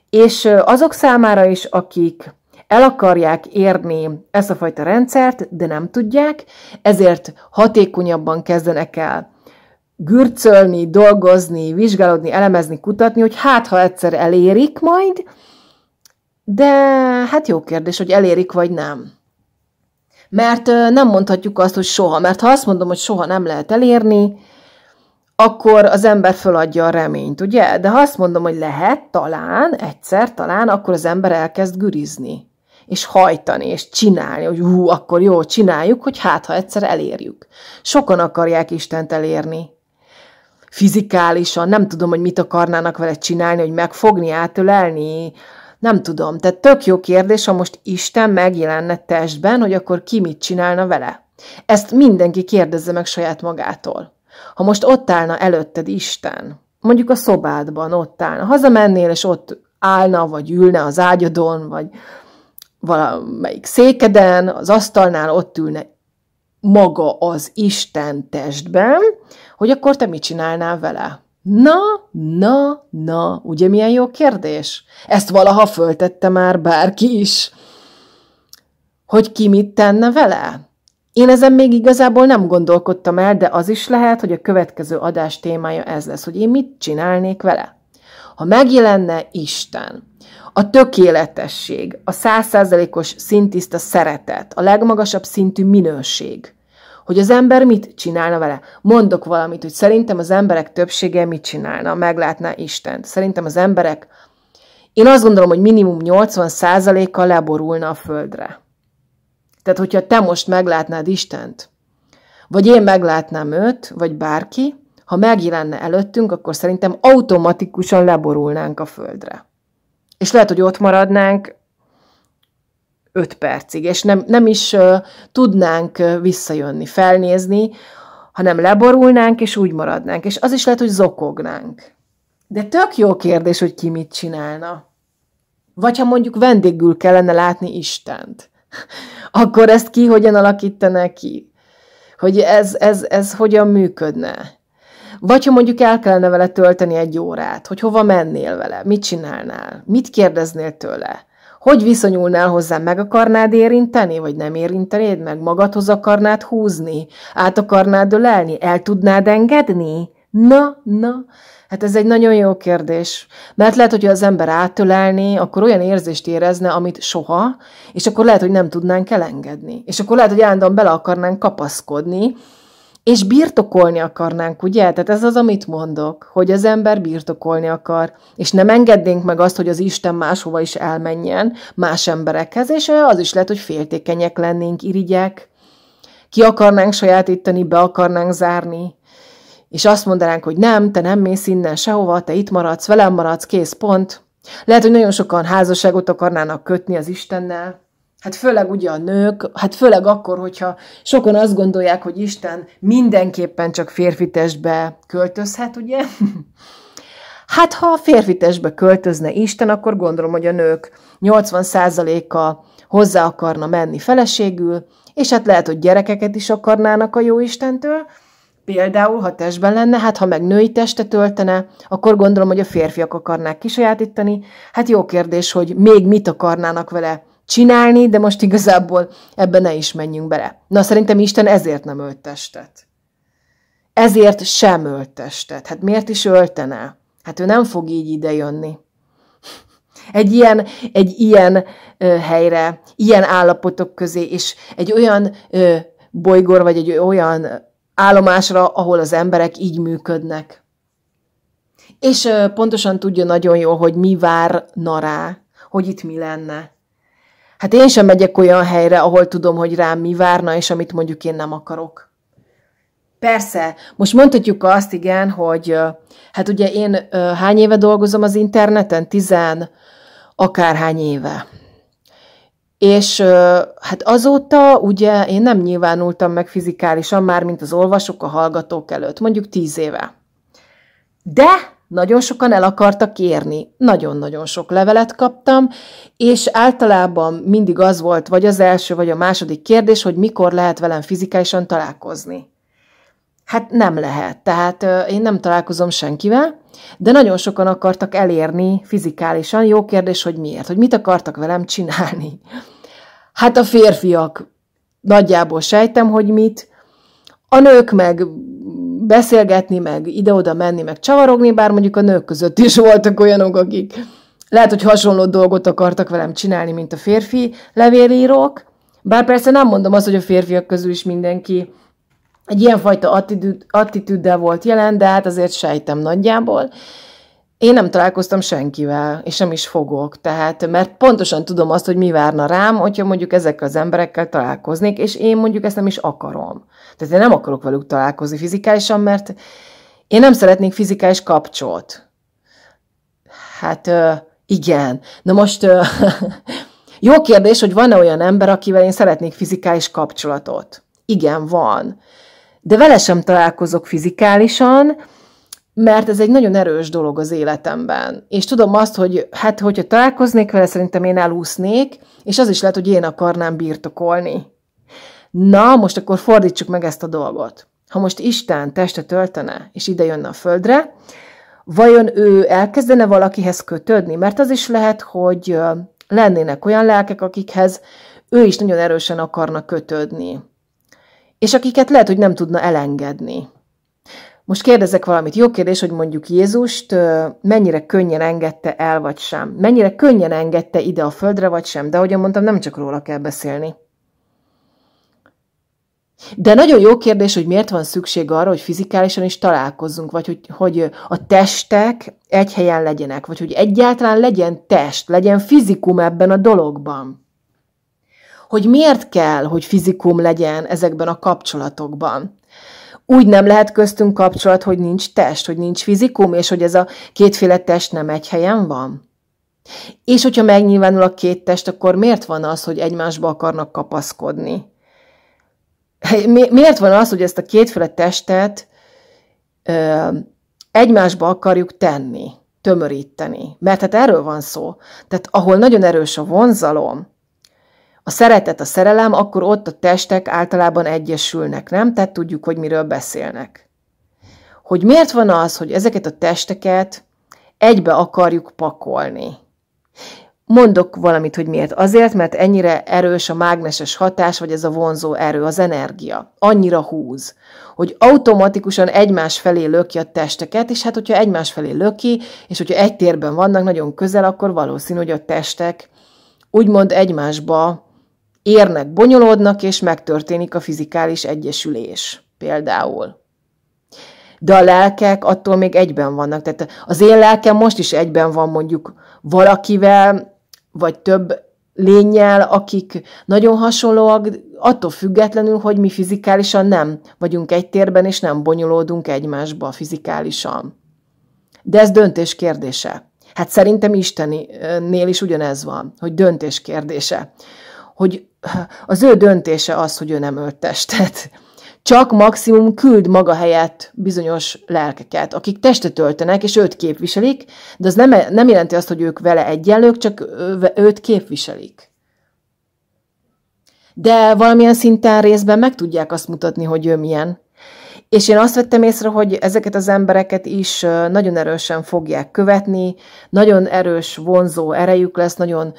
És azok számára is, akik el akarják érni ezt a fajta rendszert, de nem tudják, ezért hatékonyabban kezdenek el gürcölni, dolgozni, vizsgálódni, elemezni, kutatni, hogy hát, ha egyszer elérik majd, de hát jó kérdés, hogy elérik vagy nem. Mert nem mondhatjuk azt, hogy soha. Mert ha azt mondom, hogy soha nem lehet elérni, akkor az ember föladja a reményt, ugye? De ha azt mondom, hogy lehet, talán, egyszer talán, akkor az ember elkezd gürizni, és hajtani, és csinálni, hogy hú, akkor jó, csináljuk, hogy hát, ha egyszer elérjük. Sokan akarják Istent elérni. Fizikálisan, nem tudom, hogy mit akarnának vele csinálni, hogy megfogni, átölelni, nem tudom, tehát tök jó kérdés, ha most Isten megjelenne testben, hogy akkor ki mit csinálna vele. Ezt mindenki kérdezze meg saját magától. Ha most ott állna előtted Isten, mondjuk a szobádban ott állna, hazamennél, és ott állna, vagy ülne az ágyadon, vagy valamelyik székeden, az asztalnál ott ülne maga az Isten testben, hogy akkor te mit csinálnál vele? Na, na, na, ugye milyen jó kérdés? Ezt valaha föltette már bárki is. Hogy ki mit tenne vele? Én ezen még igazából nem gondolkodtam el, de az is lehet, hogy a következő adás témája ez lesz, hogy én mit csinálnék vele. Ha megjelenne Isten, a tökéletesség, a százszázalékos szintiszta szeretet, a legmagasabb szintű minőség, hogy az ember mit csinálna vele. Mondok valamit, hogy szerintem az emberek többsége mit csinálna, meglátná Istent. Szerintem az emberek, én azt gondolom, hogy minimum 80%-a leborulna a földre. Tehát, hogyha te most meglátnád Istent, vagy én meglátnám őt, vagy bárki, ha megjelenne előttünk, akkor szerintem automatikusan leborulnánk a földre. És lehet, hogy ott maradnánk öt percig, és nem, nem is uh, tudnánk visszajönni, felnézni, hanem leborulnánk, és úgy maradnánk. És az is lehet, hogy zokognánk. De tök jó kérdés, hogy ki mit csinálna. Vagy ha mondjuk vendégül kellene látni Istent, akkor ezt ki hogyan alakítaná ki? Hogy ez, ez, ez hogyan működne? Vagy ha mondjuk el kellene vele tölteni egy órát, hogy hova mennél vele, mit csinálnál, mit kérdeznél tőle? Hogy viszonyulnál hozzá, meg akarnád érinteni, vagy nem érintenéd meg? Magadhoz akarnád húzni? Át akarnád ölelni? El tudnád engedni? Na, na, hát ez egy nagyon jó kérdés. Mert lehet, hogy az ember átölelni, akkor olyan érzést érezne, amit soha, és akkor lehet, hogy nem tudnánk elengedni. És akkor lehet, hogy állandóan bele akarnánk kapaszkodni, és birtokolni akarnánk, ugye? Tehát ez az, amit mondok, hogy az ember birtokolni akar, és nem engednénk meg azt, hogy az Isten máshova is elmenjen, más emberekhez, és az is lehet, hogy féltékenyek lennénk, irigyek, ki akarnánk sajátítani, be akarnánk zárni, és azt mondanánk, hogy nem, te nem mész innen sehova, te itt maradsz, velem maradsz, kész, pont. Lehet, hogy nagyon sokan házasságot akarnának kötni az Istennel, Hát főleg ugye a nők, hát főleg akkor, hogyha sokan azt gondolják, hogy Isten mindenképpen csak férfi testbe költözhet, ugye? Hát ha a férfi testbe költözne Isten, akkor gondolom, hogy a nők 80%-a hozzá akarna menni feleségül, és hát lehet, hogy gyerekeket is akarnának a jó Istentől, például, ha testben lenne, hát ha meg női teste töltene, akkor gondolom, hogy a férfiak akarnák kisajátítani. Hát jó kérdés, hogy még mit akarnának vele csinálni, de most igazából ebben ne is menjünk bele. Na, szerintem Isten ezért nem ölt testet. Ezért sem ölt testet. Hát miért is öltene? Hát ő nem fog így idejönni. Egy ilyen, egy ilyen ö, helyre, ilyen állapotok közé, és egy olyan ö, bolygor, vagy egy olyan állomásra, ahol az emberek így működnek. És ö, pontosan tudja nagyon jól, hogy mi várna rá, hogy itt mi lenne. Hát én sem megyek olyan helyre, ahol tudom, hogy rám mi várna, és amit mondjuk én nem akarok. Persze, most mondhatjuk azt, igen, hogy hát ugye én hány éve dolgozom az interneten? Tizen akárhány éve. És hát azóta ugye én nem nyilvánultam meg fizikálisan már, mint az olvasók a hallgatók előtt, mondjuk tíz éve. De nagyon sokan el akartak érni, nagyon-nagyon sok levelet kaptam, és általában mindig az volt vagy az első, vagy a második kérdés, hogy mikor lehet velem fizikálisan találkozni. Hát nem lehet, tehát én nem találkozom senkivel, de nagyon sokan akartak elérni fizikálisan. Jó kérdés, hogy miért, hogy mit akartak velem csinálni. Hát a férfiak nagyjából sejtem, hogy mit, a nők meg beszélgetni, meg ide-oda menni, meg csavarogni, bár mondjuk a nők között is voltak olyanok, akik lehet, hogy hasonló dolgot akartak velem csinálni, mint a férfi levélírók, bár persze nem mondom azt, hogy a férfiak közül is mindenki egy ilyenfajta attitűd, attitűddel volt jelen, de hát azért sejtem nagyjából. Én nem találkoztam senkivel, és nem is fogok, tehát, mert pontosan tudom azt, hogy mi várna rám, hogyha mondjuk ezekkel az emberekkel találkoznék, és én mondjuk ezt nem is akarom. Tehát én nem akarok velük találkozni fizikálisan, mert én nem szeretnék fizikális kapcsolat. Hát igen. Na most jó kérdés, hogy van-e olyan ember, akivel én szeretnék fizikális kapcsolatot? Igen, van. De vele sem találkozok fizikálisan, mert ez egy nagyon erős dolog az életemben. És tudom azt, hogy hát, hogyha találkoznék vele, szerintem én elúsznék, és az is lehet, hogy én akarnám birtokolni. Na, most akkor fordítsuk meg ezt a dolgot. Ha most Isten testet töltene, és ide jönne a földre, vajon ő elkezdene valakihez kötődni? Mert az is lehet, hogy lennének olyan lelkek, akikhez ő is nagyon erősen akarna kötődni, és akiket lehet, hogy nem tudna elengedni. Most kérdezek valamit. Jó kérdés, hogy mondjuk Jézust mennyire könnyen engedte el, vagy sem. Mennyire könnyen engedte ide a földre, vagy sem. De ahogyan mondtam, nem csak róla kell beszélni. De nagyon jó kérdés, hogy miért van szükség arra, hogy fizikálisan is találkozzunk, vagy hogy, hogy a testek egy helyen legyenek, vagy hogy egyáltalán legyen test, legyen fizikum ebben a dologban. Hogy miért kell, hogy fizikum legyen ezekben a kapcsolatokban? úgy nem lehet köztünk kapcsolat, hogy nincs test, hogy nincs fizikum, és hogy ez a kétféle test nem egy helyen van? És hogyha megnyilvánul a két test, akkor miért van az, hogy egymásba akarnak kapaszkodni? miért van az, hogy ezt a kétféle testet ö, egymásba akarjuk tenni, tömöríteni? Mert hát erről van szó. Tehát ahol nagyon erős a vonzalom, a szeretet, a szerelem, akkor ott a testek általában egyesülnek, nem? Tehát tudjuk, hogy miről beszélnek. Hogy miért van az, hogy ezeket a testeket egybe akarjuk pakolni? Mondok valamit, hogy miért. Azért, mert ennyire erős a mágneses hatás, vagy ez a vonzó erő, az energia. Annyira húz, hogy automatikusan egymás felé löki a testeket, és hát, hogyha egymás felé löki, és hogyha egy térben vannak nagyon közel, akkor valószínű, hogy a testek úgymond egymásba érnek, bonyolódnak, és megtörténik a fizikális egyesülés például. De a lelkek attól még egyben vannak. Tehát az én lelkem most is egyben van mondjuk valakivel, vagy több lényel, akik nagyon hasonlóak, attól függetlenül, hogy mi fizikálisan nem vagyunk egy térben, és nem bonyolódunk egymásba fizikálisan. De ez döntés kérdése. Hát szerintem Istennél is ugyanez van, hogy döntés kérdése. Hogy az ő döntése az, hogy ő nem ölt testet. Csak maximum küld maga helyett bizonyos lelkeket, akik testet öltenek, és őt képviselik, de az nem, nem jelenti azt, hogy ők vele egyenlők, csak őt képviselik. De valamilyen szinten részben meg tudják azt mutatni, hogy ő milyen. És én azt vettem észre, hogy ezeket az embereket is nagyon erősen fogják követni, nagyon erős vonzó erejük lesz, nagyon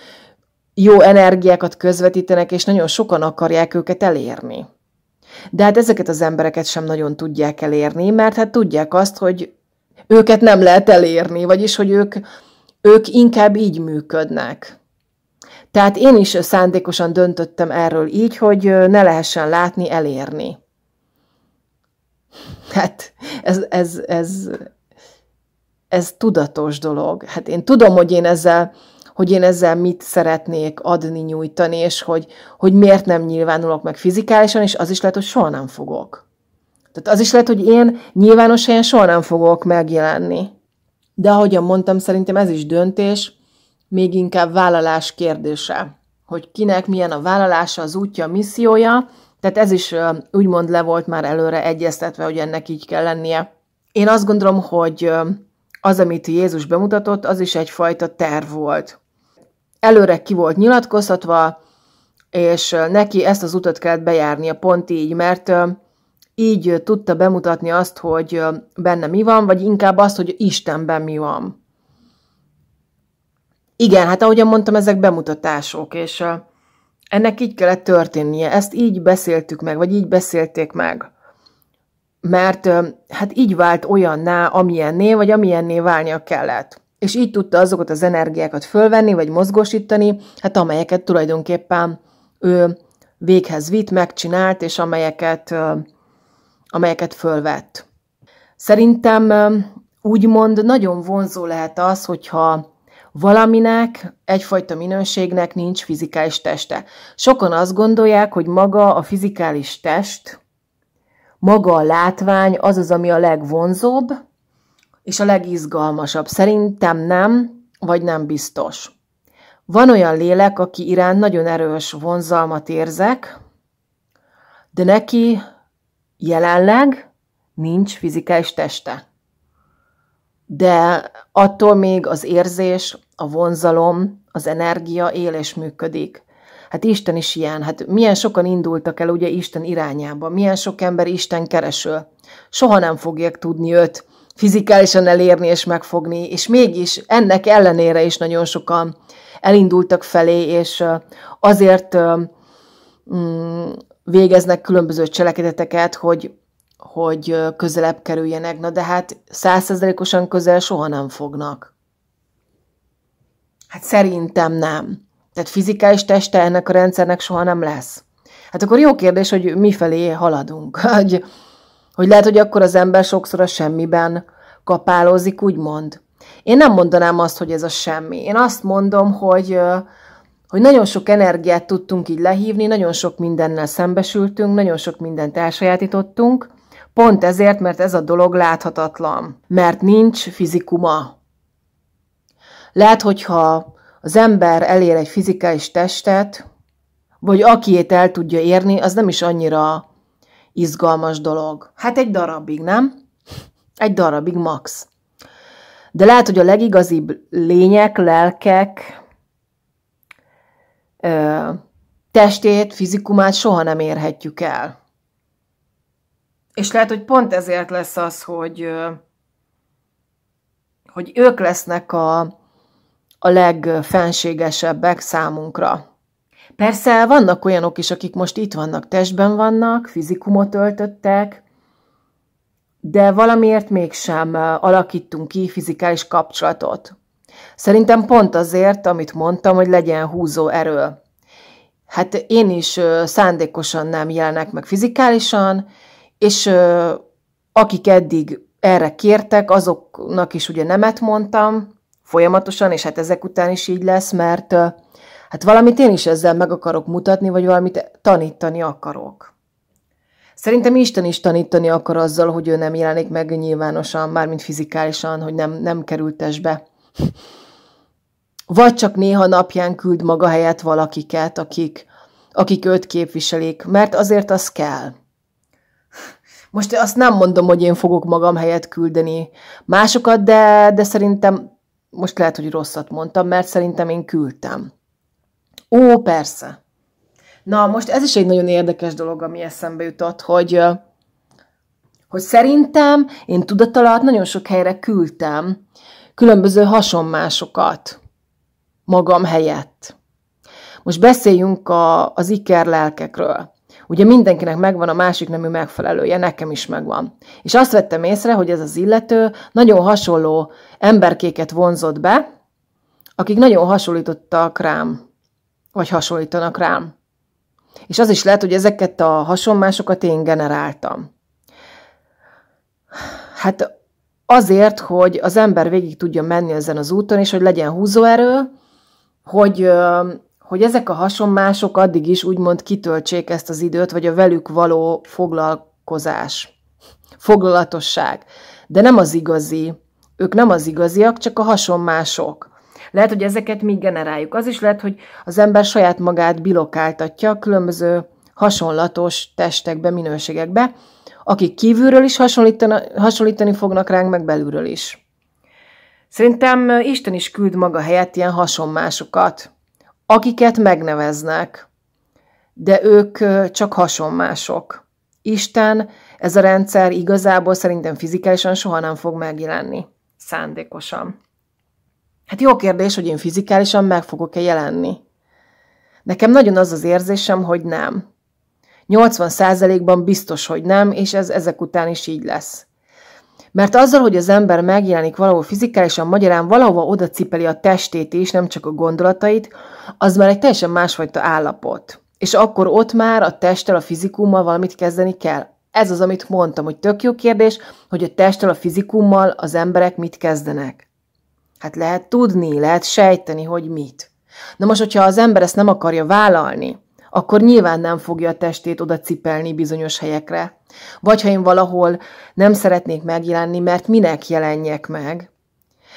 jó energiákat közvetítenek, és nagyon sokan akarják őket elérni. De hát ezeket az embereket sem nagyon tudják elérni, mert hát tudják azt, hogy őket nem lehet elérni, vagyis hogy ők, ők inkább így működnek. Tehát én is szándékosan döntöttem erről így, hogy ne lehessen látni, elérni. Hát ez, ez, ez, ez tudatos dolog. Hát én tudom, hogy én ezzel hogy én ezzel mit szeretnék adni, nyújtani, és hogy, hogy miért nem nyilvánulok meg fizikálisan, és az is lehet, hogy soha nem fogok. Tehát az is lehet, hogy én nyilvános helyen soha nem fogok megjelenni. De ahogyan mondtam, szerintem ez is döntés, még inkább vállalás kérdése. Hogy kinek milyen a vállalása, az útja, a missziója, tehát ez is úgymond le volt már előre egyeztetve, hogy ennek így kell lennie. Én azt gondolom, hogy az, amit Jézus bemutatott, az is egyfajta terv volt előre ki volt nyilatkozhatva, és neki ezt az utat kellett bejárnia pont így, mert így tudta bemutatni azt, hogy benne mi van, vagy inkább azt, hogy Istenben mi van. Igen, hát ahogyan mondtam, ezek bemutatások, és ennek így kellett történnie. Ezt így beszéltük meg, vagy így beszélték meg. Mert hát így vált olyanná, amilyenné, vagy amilyenné válnia kellett és így tudta azokat az energiákat fölvenni, vagy mozgósítani, hát amelyeket tulajdonképpen ő véghez vitt, megcsinált, és amelyeket, amelyeket fölvett. Szerintem úgymond nagyon vonzó lehet az, hogyha valaminek, egyfajta minőségnek nincs fizikális teste. Sokan azt gondolják, hogy maga a fizikális test, maga a látvány az az, ami a legvonzóbb, és a legizgalmasabb. Szerintem nem, vagy nem biztos. Van olyan lélek, aki irán nagyon erős vonzalmat érzek, de neki jelenleg nincs fizikális teste. De attól még az érzés, a vonzalom, az energia él és működik. Hát Isten is ilyen. Hát milyen sokan indultak el ugye Isten irányába, milyen sok ember Isten kereső. Soha nem fogják tudni őt fizikálisan elérni és megfogni, és mégis ennek ellenére is nagyon sokan elindultak felé, és azért mm, végeznek különböző cselekedeteket, hogy, hogy közelebb kerüljenek. Na de hát százszerzelékosan közel soha nem fognak. Hát szerintem nem. Tehát fizikális teste ennek a rendszernek soha nem lesz. Hát akkor jó kérdés, hogy mifelé haladunk. Hogy hogy lehet, hogy akkor az ember sokszor a semmiben kapálózik, úgymond. Én nem mondanám azt, hogy ez a semmi. Én azt mondom, hogy, hogy nagyon sok energiát tudtunk így lehívni, nagyon sok mindennel szembesültünk, nagyon sok mindent elsajátítottunk, pont ezért, mert ez a dolog láthatatlan, mert nincs fizikuma. Lehet, hogyha az ember elér egy fizikális testet, vagy akiét el tudja érni, az nem is annyira izgalmas dolog. Hát egy darabig, nem? Egy darabig max. De lehet, hogy a legigazibb lények, lelkek ö, testét, fizikumát soha nem érhetjük el. És lehet, hogy pont ezért lesz az, hogy ö, hogy ők lesznek a, a legfenségesebbek számunkra. Persze vannak olyanok is, akik most itt vannak, testben vannak, fizikumot öltöttek, de valamiért mégsem alakítunk ki fizikális kapcsolatot. Szerintem pont azért, amit mondtam, hogy legyen húzó erő. Hát én is szándékosan nem jelenek meg fizikálisan, és akik eddig erre kértek, azoknak is ugye nemet mondtam folyamatosan, és hát ezek után is így lesz, mert Hát valamit én is ezzel meg akarok mutatni, vagy valamit tanítani akarok. Szerintem Isten is tanítani akar azzal, hogy ő nem jelenik meg nyilvánosan, mármint fizikálisan, hogy nem, nem került testbe. Vagy csak néha napján küld maga helyett valakiket, akik, akik őt képviselik, mert azért az kell. Most azt nem mondom, hogy én fogok magam helyett küldeni másokat, de, de szerintem most lehet, hogy rosszat mondtam, mert szerintem én küldtem. Ó, persze. Na, most ez is egy nagyon érdekes dolog, ami eszembe jutott, hogy, hogy szerintem én tudatalat nagyon sok helyre küldtem különböző hasonmásokat magam helyett. Most beszéljünk a, az lelkekről. Ugye mindenkinek megvan a másik nemű megfelelője, nekem is megvan. És azt vettem észre, hogy ez az illető nagyon hasonló emberkéket vonzott be, akik nagyon hasonlítottak rám vagy hasonlítanak rám. És az is lehet, hogy ezeket a hasonmásokat én generáltam. Hát azért, hogy az ember végig tudja menni ezen az úton, és hogy legyen húzóerő, hogy, hogy ezek a hasonmások addig is úgymond kitöltsék ezt az időt, vagy a velük való foglalkozás, foglalatosság. De nem az igazi. Ők nem az igaziak, csak a hasonmások. Lehet, hogy ezeket mi generáljuk. Az is lehet, hogy az ember saját magát bilokáltatja különböző hasonlatos testekbe, minőségekbe, akik kívülről is hasonlítani, hasonlítani fognak ránk, meg belülről is. Szerintem Isten is küld maga helyett ilyen hasonmásokat, akiket megneveznek, de ők csak hasonmások. Isten, ez a rendszer igazából szerintem fizikálisan soha nem fog megjelenni szándékosan. Hát jó kérdés, hogy én fizikálisan meg fogok-e jelenni. Nekem nagyon az az érzésem, hogy nem. 80%-ban biztos, hogy nem, és ez ezek után is így lesz. Mert azzal, hogy az ember megjelenik valahol fizikálisan, magyarán valahova oda cipeli a testét is, nem csak a gondolatait, az már egy teljesen másfajta állapot. És akkor ott már a testtel, a fizikummal valamit kezdeni kell. Ez az, amit mondtam, hogy tök jó kérdés, hogy a testtel, a fizikummal az emberek mit kezdenek. Hát lehet tudni, lehet sejteni, hogy mit. Na most, hogyha az ember ezt nem akarja vállalni, akkor nyilván nem fogja a testét oda cipelni bizonyos helyekre. Vagy ha én valahol nem szeretnék megjelenni, mert minek jelenjek meg,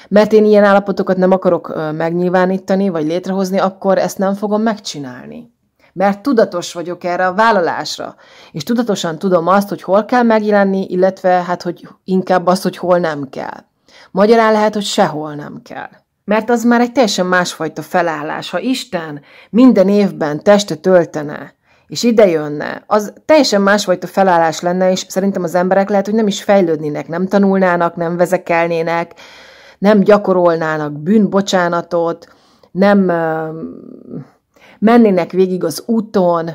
mert én ilyen állapotokat nem akarok megnyilvánítani, vagy létrehozni, akkor ezt nem fogom megcsinálni. Mert tudatos vagyok erre a vállalásra, és tudatosan tudom azt, hogy hol kell megjelenni, illetve hát, hogy inkább azt, hogy hol nem kell. Magyarán lehet, hogy sehol nem kell. Mert az már egy teljesen másfajta felállás. Ha Isten minden évben teste töltene, és ide jönne, az teljesen másfajta felállás lenne, és szerintem az emberek lehet, hogy nem is fejlődnének, nem tanulnának, nem vezekelnének, nem gyakorolnának bűnbocsánatot, nem uh, mennének végig az úton.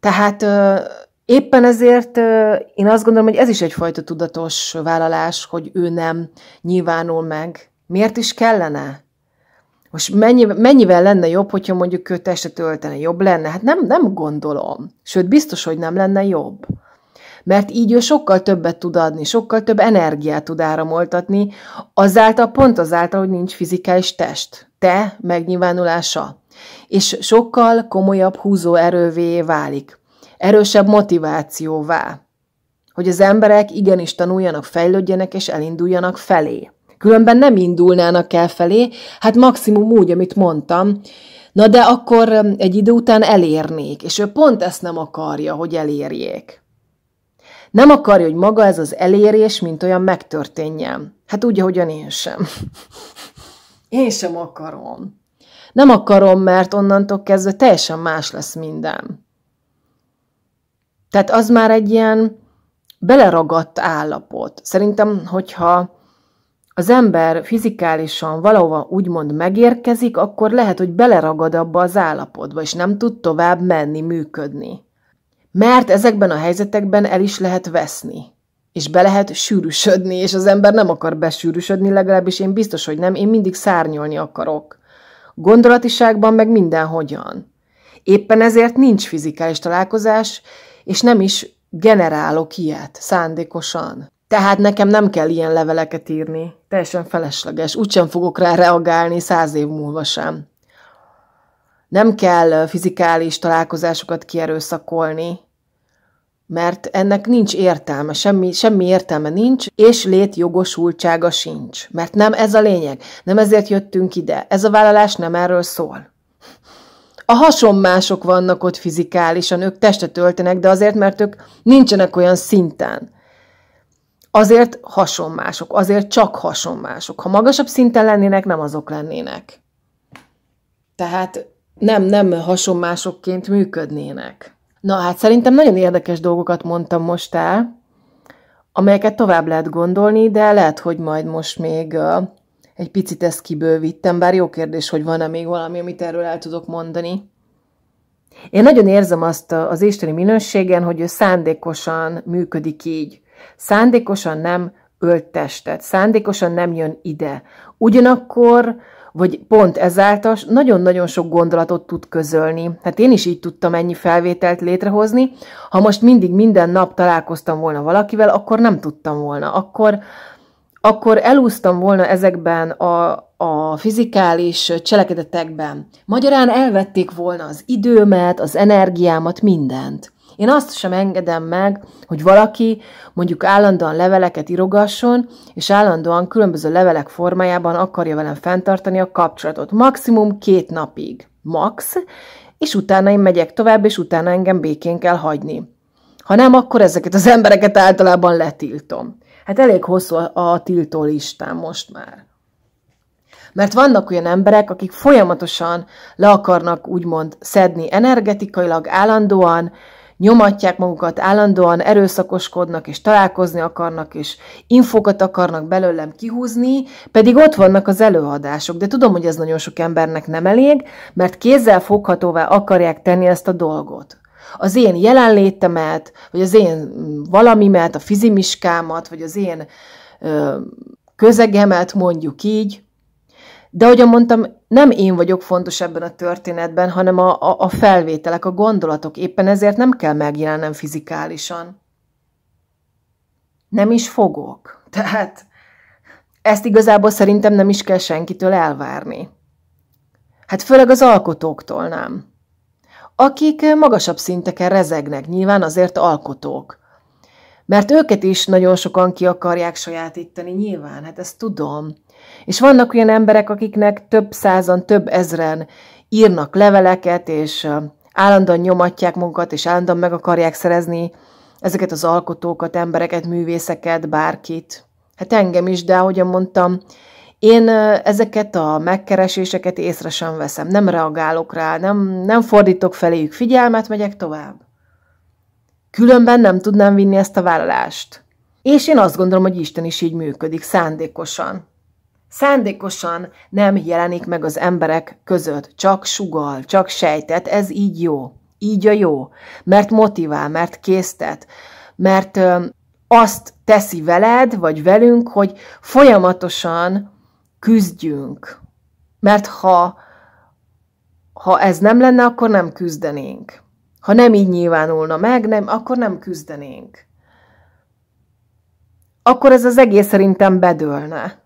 Tehát uh, Éppen ezért én azt gondolom, hogy ez is egyfajta tudatos vállalás, hogy ő nem nyilvánul meg. Miért is kellene? Most mennyi, mennyivel lenne jobb, hogyha mondjuk ő testet töltene? Jobb lenne? Hát nem, nem gondolom. Sőt, biztos, hogy nem lenne jobb. Mert így ő sokkal többet tud adni, sokkal több energiát tud áramoltatni, azáltal, pont azáltal, hogy nincs fizikális test. Te megnyilvánulása. És sokkal komolyabb húzó erővé válik erősebb motivációvá, hogy az emberek igenis tanuljanak, fejlődjenek és elinduljanak felé. Különben nem indulnának el felé, hát maximum úgy, amit mondtam, na de akkor um, egy idő után elérnék, és ő pont ezt nem akarja, hogy elérjék. Nem akarja, hogy maga ez az elérés, mint olyan megtörténjen. Hát úgy, ahogyan én sem. Én sem akarom. Nem akarom, mert onnantól kezdve teljesen más lesz minden. Tehát az már egy ilyen beleragadt állapot. Szerintem, hogyha az ember fizikálisan valahova úgymond megérkezik, akkor lehet, hogy beleragad abba az állapotba, és nem tud tovább menni, működni. Mert ezekben a helyzetekben el is lehet veszni, és be lehet sűrűsödni, és az ember nem akar besűrűsödni, legalábbis én biztos, hogy nem, én mindig szárnyolni akarok. Gondolatiságban meg mindenhogyan. Éppen ezért nincs fizikális találkozás, és nem is generálok ilyet szándékosan. Tehát nekem nem kell ilyen leveleket írni. Teljesen felesleges. Úgysem fogok rá reagálni száz év múlva sem. Nem kell fizikális találkozásokat kierőszakolni, mert ennek nincs értelme, semmi, semmi értelme nincs, és létjogosultsága sincs. Mert nem ez a lényeg, nem ezért jöttünk ide. Ez a vállalás nem erről szól. A hasonmások vannak ott fizikálisan, ők testet öltenek, de azért, mert ők nincsenek olyan szinten. Azért hasonmások, azért csak hasonmások. Ha magasabb szinten lennének, nem azok lennének. Tehát nem, nem hasonmásokként működnének. Na hát szerintem nagyon érdekes dolgokat mondtam most el, amelyeket tovább lehet gondolni, de lehet, hogy majd most még egy picit ezt kibővítem, bár jó kérdés, hogy van-e még valami, amit erről el tudok mondani. Én nagyon érzem azt az isteni minőségen, hogy ő szándékosan működik így. Szándékosan nem ölt testet, szándékosan nem jön ide. Ugyanakkor, vagy pont ezáltal nagyon-nagyon sok gondolatot tud közölni. Hát én is így tudtam ennyi felvételt létrehozni. Ha most mindig minden nap találkoztam volna valakivel, akkor nem tudtam volna. Akkor akkor elúsztam volna ezekben a, a fizikális cselekedetekben. Magyarán elvették volna az időmet, az energiámat, mindent. Én azt sem engedem meg, hogy valaki mondjuk állandóan leveleket irogasson, és állandóan különböző levelek formájában akarja velem fenntartani a kapcsolatot. Maximum két napig. Max, és utána én megyek tovább, és utána engem békén kell hagyni. Ha nem, akkor ezeket az embereket általában letiltom hát elég hosszú a, tiltó listán most már. Mert vannak olyan emberek, akik folyamatosan le akarnak úgymond szedni energetikailag, állandóan, nyomatják magukat, állandóan erőszakoskodnak, és találkozni akarnak, és infokat akarnak belőlem kihúzni, pedig ott vannak az előadások. De tudom, hogy ez nagyon sok embernek nem elég, mert kézzel foghatóvá akarják tenni ezt a dolgot az én jelenlétemet, vagy az én mm, valamimet, a fizimiskámat, vagy az én ö, közegemet, mondjuk így. De ahogyan mondtam, nem én vagyok fontos ebben a történetben, hanem a, a, a felvételek, a gondolatok. Éppen ezért nem kell megjelennem fizikálisan. Nem is fogok. Tehát ezt igazából szerintem nem is kell senkitől elvárni. Hát főleg az alkotóktól nem akik magasabb szinteken rezegnek, nyilván azért alkotók. Mert őket is nagyon sokan ki akarják sajátítani, nyilván, hát ezt tudom. És vannak olyan emberek, akiknek több százan, több ezren írnak leveleket, és állandóan nyomatják magukat, és állandóan meg akarják szerezni ezeket az alkotókat, embereket, művészeket, bárkit. Hát engem is, de ahogyan mondtam, én ezeket a megkereséseket észre sem veszem, nem reagálok rá, nem, nem fordítok feléjük figyelmet, megyek tovább. Különben nem tudnám vinni ezt a vállalást. És én azt gondolom, hogy Isten is így működik, szándékosan. Szándékosan nem jelenik meg az emberek között, csak sugal, csak sejtet, ez így jó. Így a jó, mert motivál, mert késztet, mert azt teszi veled, vagy velünk, hogy folyamatosan küzdjünk. Mert ha, ha ez nem lenne, akkor nem küzdenénk. Ha nem így nyilvánulna meg, nem, akkor nem küzdenénk. Akkor ez az egész szerintem bedőlne.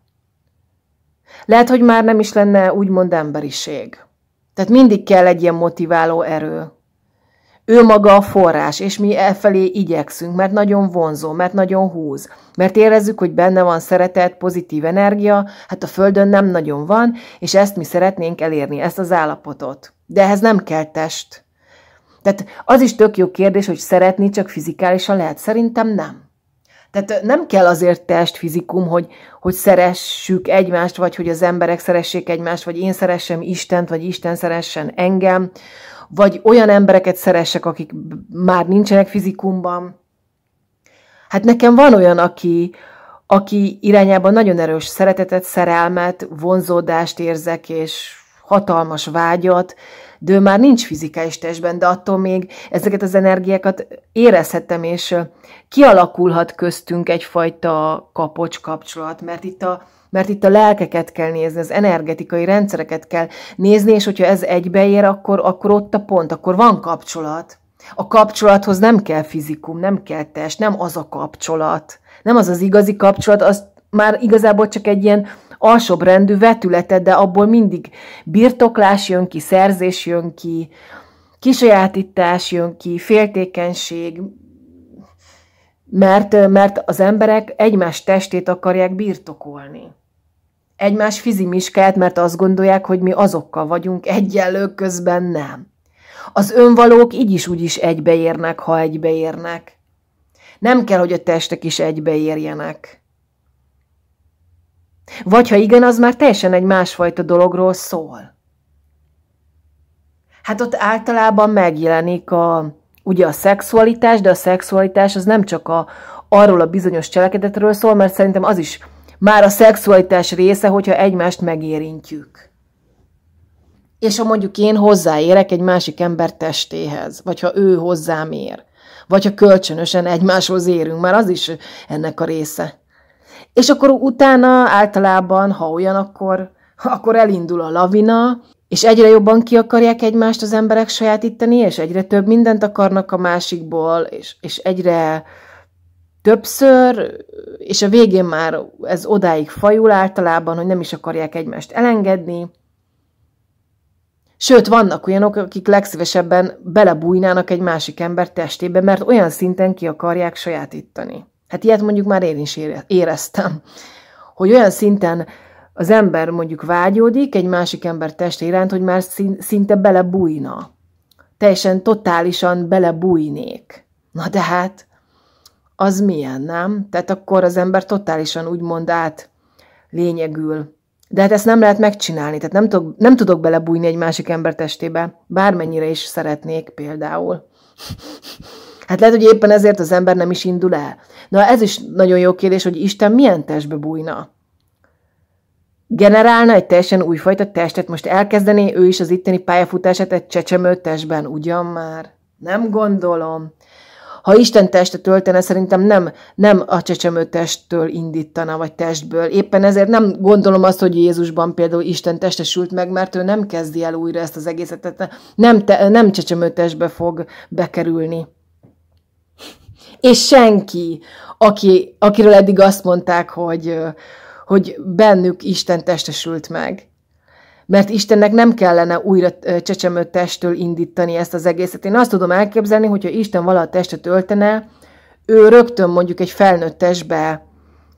Lehet, hogy már nem is lenne úgymond emberiség. Tehát mindig kell egy ilyen motiváló erő ő maga a forrás, és mi elfelé igyekszünk, mert nagyon vonzó, mert nagyon húz, mert érezzük, hogy benne van szeretet, pozitív energia, hát a Földön nem nagyon van, és ezt mi szeretnénk elérni, ezt az állapotot. De ehhez nem kell test. Tehát az is tök jó kérdés, hogy szeretni csak fizikálisan lehet, szerintem nem. Tehát nem kell azért test, fizikum, hogy, hogy szeressük egymást, vagy hogy az emberek szeressék egymást, vagy én szeressem Istent, vagy Isten szeressen engem, vagy olyan embereket szeressek, akik már nincsenek fizikumban. Hát nekem van olyan, aki, aki irányában nagyon erős szeretetet, szerelmet, vonzódást érzek, és hatalmas vágyat, de ő már nincs fizikális testben, de attól még ezeket az energiákat érezhetem, és kialakulhat köztünk egyfajta kapocs kapcsolat, mert itt a, mert itt a lelkeket kell nézni, az energetikai rendszereket kell nézni, és hogyha ez egybeér, akkor, akkor ott a pont, akkor van kapcsolat. A kapcsolathoz nem kell fizikum, nem kell test, nem az a kapcsolat. Nem az az igazi kapcsolat, az már igazából csak egy ilyen alsóbb rendű vetületed, de abból mindig birtoklás jön ki, szerzés jön ki, kisajátítás jön ki, féltékenység, mert, mert az emberek egymás testét akarják birtokolni egymás fizimiskát, mert azt gondolják, hogy mi azokkal vagyunk egyenlők, közben nem. Az önvalók így is úgy is egybeérnek, ha egybeérnek. Nem kell, hogy a testek is egybeérjenek. Vagy ha igen, az már teljesen egy másfajta dologról szól. Hát ott általában megjelenik a, ugye a szexualitás, de a szexualitás az nem csak a, arról a bizonyos cselekedetről szól, mert szerintem az is már a szexualitás része, hogyha egymást megérintjük. És ha mondjuk én hozzáérek egy másik ember testéhez, vagy ha ő hozzám ér, vagy ha kölcsönösen egymáshoz érünk, már az is ennek a része. És akkor utána általában, ha olyan, akkor, akkor elindul a lavina, és egyre jobban ki akarják egymást az emberek sajátítani, és egyre több mindent akarnak a másikból, és, és egyre többször, és a végén már ez odáig fajul általában, hogy nem is akarják egymást elengedni. Sőt, vannak olyanok, akik legszívesebben belebújnának egy másik ember testébe, mert olyan szinten ki akarják sajátítani. Hát ilyet mondjuk már én is éreztem, hogy olyan szinten az ember mondjuk vágyódik egy másik ember testé iránt, hogy már szinte belebújna. Teljesen totálisan belebújnék. Na de hát, az milyen, nem? Tehát akkor az ember totálisan úgy mond át lényegül. De hát ezt nem lehet megcsinálni, tehát nem, tudok, nem tudok belebújni egy másik ember testébe, bármennyire is szeretnék például. Hát lehet, hogy éppen ezért az ember nem is indul el. Na ez is nagyon jó kérdés, hogy Isten milyen testbe bújna? Generálna egy teljesen újfajta testet, most elkezdené ő is az itteni pályafutását egy csecsemő testben, ugyan már? Nem gondolom ha Isten testet töltene, szerintem nem, nem a csecsemő testtől indítana, vagy testből. Éppen ezért nem gondolom azt, hogy Jézusban például Isten teste sült meg, mert ő nem kezdi el újra ezt az egészet, nem, te, nem csecsemő testbe fog bekerülni. És senki, aki, akiről eddig azt mondták, hogy, hogy bennük Isten testesült meg mert Istennek nem kellene újra csecsemő testtől indítani ezt az egészet. Én azt tudom elképzelni, hogyha Isten valaha testet öltene, ő rögtön mondjuk egy felnőtt testbe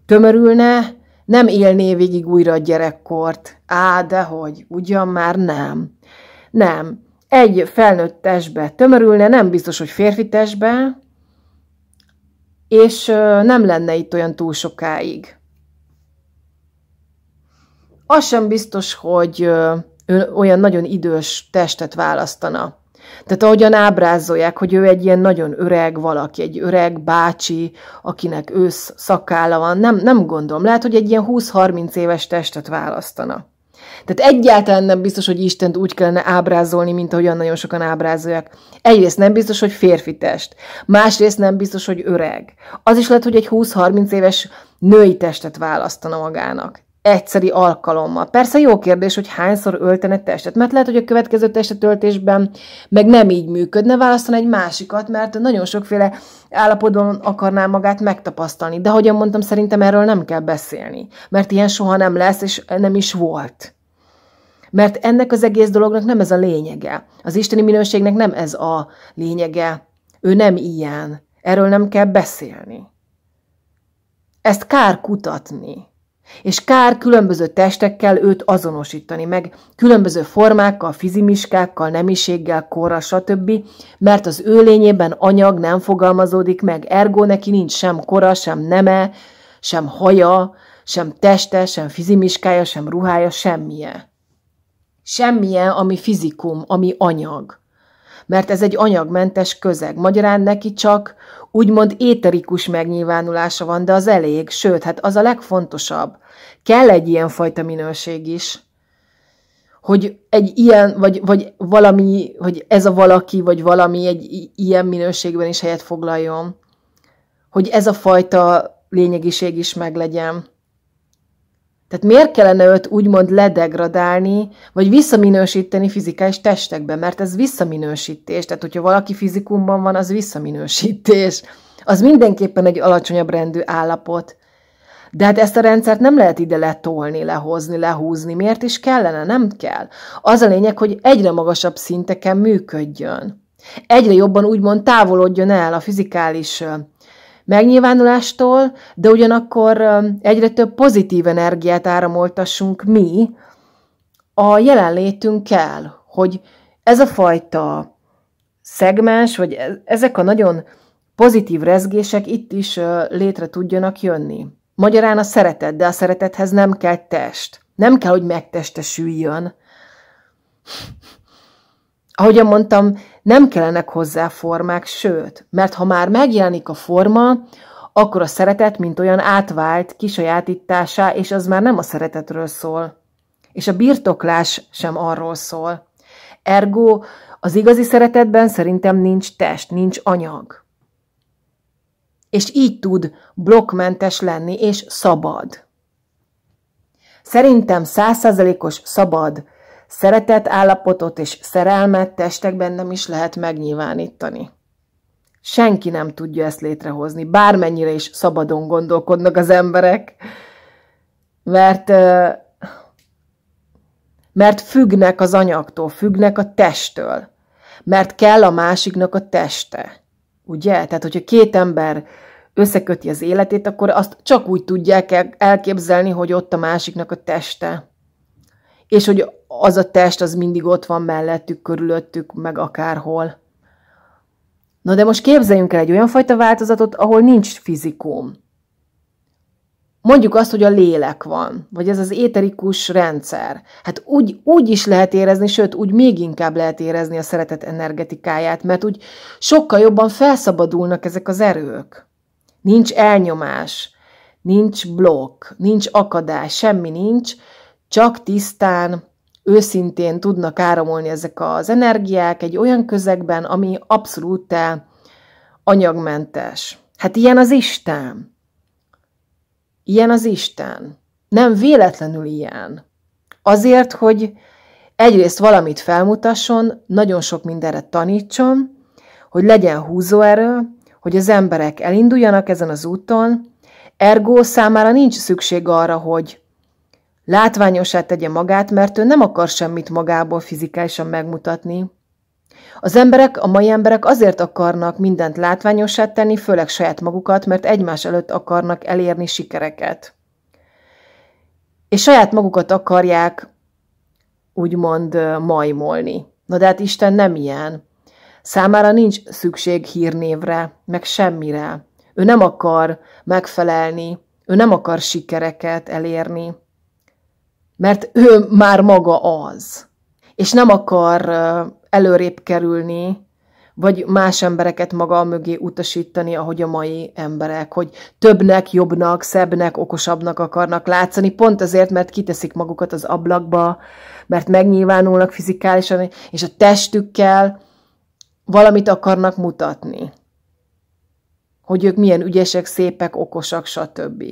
tömörülne, nem élné végig újra a gyerekkort. Á, dehogy, ugyan már nem. Nem. Egy felnőtt testbe tömörülne, nem biztos, hogy férfi testbe, és nem lenne itt olyan túl sokáig az sem biztos, hogy ő olyan nagyon idős testet választana. Tehát ahogyan ábrázolják, hogy ő egy ilyen nagyon öreg valaki, egy öreg bácsi, akinek ősz szakála van, nem, nem gondolom. Lehet, hogy egy ilyen 20-30 éves testet választana. Tehát egyáltalán nem biztos, hogy Istent úgy kellene ábrázolni, mint ahogyan nagyon sokan ábrázolják. Egyrészt nem biztos, hogy férfi test, másrészt nem biztos, hogy öreg. Az is lehet, hogy egy 20-30 éves női testet választana magának egyszeri alkalommal. Persze jó kérdés, hogy hányszor öltene testet, mert lehet, hogy a következő testetöltésben meg nem így működne, választan egy másikat, mert nagyon sokféle állapotban akarná magát megtapasztalni. De ahogyan mondtam, szerintem erről nem kell beszélni, mert ilyen soha nem lesz, és nem is volt. Mert ennek az egész dolognak nem ez a lényege. Az isteni minőségnek nem ez a lényege. Ő nem ilyen. Erről nem kell beszélni. Ezt kár kutatni és kár különböző testekkel őt azonosítani meg, különböző formákkal, fizimiskákkal, nemiséggel, korra, stb., mert az ő lényében anyag nem fogalmazódik meg, ergo neki nincs sem kora, sem neme, sem haja, sem teste, sem fizimiskája, sem ruhája, semmije. Semmije, ami fizikum, ami anyag mert ez egy anyagmentes közeg. Magyarán neki csak úgymond éterikus megnyilvánulása van, de az elég, sőt, hát az a legfontosabb. Kell egy ilyen fajta minőség is hogy egy ilyen, vagy, vagy valami, hogy ez a valaki, vagy valami egy ilyen minőségben is helyet foglaljon, hogy ez a fajta lényegiség is meglegyen. Tehát miért kellene őt úgymond ledegradálni, vagy visszaminősíteni fizikális testekbe? Mert ez visszaminősítés. Tehát, hogyha valaki fizikumban van, az visszaminősítés. Az mindenképpen egy alacsonyabb rendű állapot. De hát ezt a rendszert nem lehet ide letolni, lehozni, lehúzni. Miért is kellene? Nem kell. Az a lényeg, hogy egyre magasabb szinteken működjön. Egyre jobban úgymond távolodjon el a fizikális megnyilvánulástól, de ugyanakkor egyre több pozitív energiát áramoltassunk mi a jelenlétünkkel, hogy ez a fajta szegmens, vagy e-, ezek a nagyon pozitív rezgések itt is létre tudjanak jönni. Magyarán a szeretet, de a szeretethez nem kell test. Nem kell, hogy megtestesüljön ahogyan mondtam, nem kellenek hozzá formák, sőt, mert ha már megjelenik a forma, akkor a szeretet, mint olyan átvált kisajátítása és az már nem a szeretetről szól. És a birtoklás sem arról szól. Ergo, az igazi szeretetben szerintem nincs test, nincs anyag. És így tud blokkmentes lenni, és szabad. Szerintem százszázalékos szabad Szeretet állapotot és szerelmet testekben nem is lehet megnyilvánítani. Senki nem tudja ezt létrehozni, bármennyire is szabadon gondolkodnak az emberek, mert, mert függnek az anyagtól, függnek a testtől, mert kell a másiknak a teste. Ugye? Tehát, hogyha két ember összeköti az életét, akkor azt csak úgy tudják elképzelni, hogy ott a másiknak a teste. És hogy az a test az mindig ott van mellettük, körülöttük, meg akárhol. Na de most képzeljünk el egy olyan fajta változatot, ahol nincs fizikum. Mondjuk azt, hogy a lélek van, vagy ez az éterikus rendszer. Hát úgy, úgy is lehet érezni, sőt, úgy még inkább lehet érezni a szeretet energetikáját, mert úgy sokkal jobban felszabadulnak ezek az erők. Nincs elnyomás, nincs blokk, nincs akadály, semmi nincs, csak tisztán őszintén tudnak áramolni ezek az energiák egy olyan közegben, ami abszolút anyagmentes. Hát ilyen az Isten. Ilyen az Isten. Nem véletlenül ilyen. Azért, hogy egyrészt valamit felmutasson, nagyon sok mindenre tanítson, hogy legyen húzóerő, hogy az emberek elinduljanak ezen az úton, ergo számára nincs szükség arra, hogy Látványosá tegye magát, mert ő nem akar semmit magából fizikálisan megmutatni. Az emberek, a mai emberek azért akarnak mindent látványosá tenni, főleg saját magukat, mert egymás előtt akarnak elérni sikereket. És saját magukat akarják úgymond majmolni. Na de hát Isten nem ilyen. Számára nincs szükség hírnévre, meg semmire. Ő nem akar megfelelni, ő nem akar sikereket elérni mert ő már maga az, és nem akar előrébb kerülni, vagy más embereket maga mögé utasítani, ahogy a mai emberek, hogy többnek, jobbnak, szebbnek, okosabbnak akarnak látszani, pont azért, mert kiteszik magukat az ablakba, mert megnyilvánulnak fizikálisan, és a testükkel valamit akarnak mutatni. Hogy ők milyen ügyesek, szépek, okosak, stb.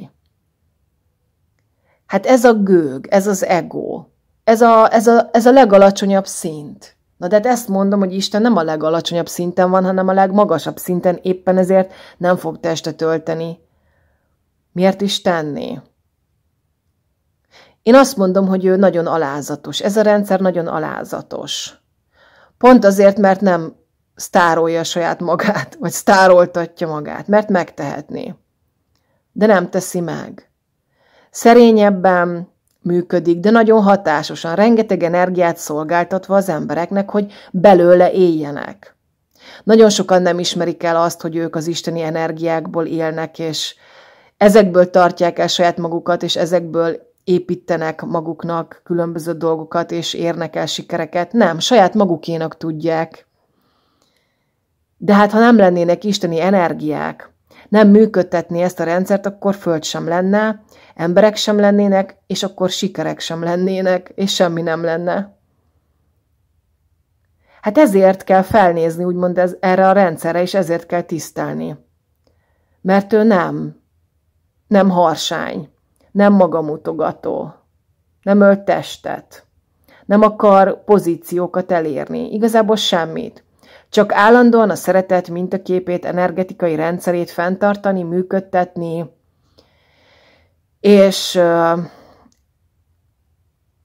Hát ez a gőg, ez az ego, ez a, ez a, ez a legalacsonyabb szint. Na de hát ezt mondom, hogy Isten nem a legalacsonyabb szinten van, hanem a legmagasabb szinten, éppen ezért nem fog testet tölteni. Miért is tenné? Én azt mondom, hogy ő nagyon alázatos. Ez a rendszer nagyon alázatos. Pont azért, mert nem sztárolja saját magát, vagy sztároltatja magát, mert megtehetné. De nem teszi meg. Szerényebben működik, de nagyon hatásosan, rengeteg energiát szolgáltatva az embereknek, hogy belőle éljenek. Nagyon sokan nem ismerik el azt, hogy ők az isteni energiákból élnek, és ezekből tartják el saját magukat, és ezekből építenek maguknak különböző dolgokat, és érnek el sikereket. Nem, saját magukénak tudják. De hát, ha nem lennének isteni energiák, nem működtetni ezt a rendszert, akkor föld sem lenne, emberek sem lennének, és akkor sikerek sem lennének, és semmi nem lenne. Hát ezért kell felnézni, úgymond ez, erre a rendszerre, és ezért kell tisztelni. Mert ő nem. Nem harsány. Nem magamutogató. Nem ölt testet. Nem akar pozíciókat elérni. Igazából semmit. Csak állandóan a szeretet mintaképét, energetikai rendszerét fenntartani, működtetni, és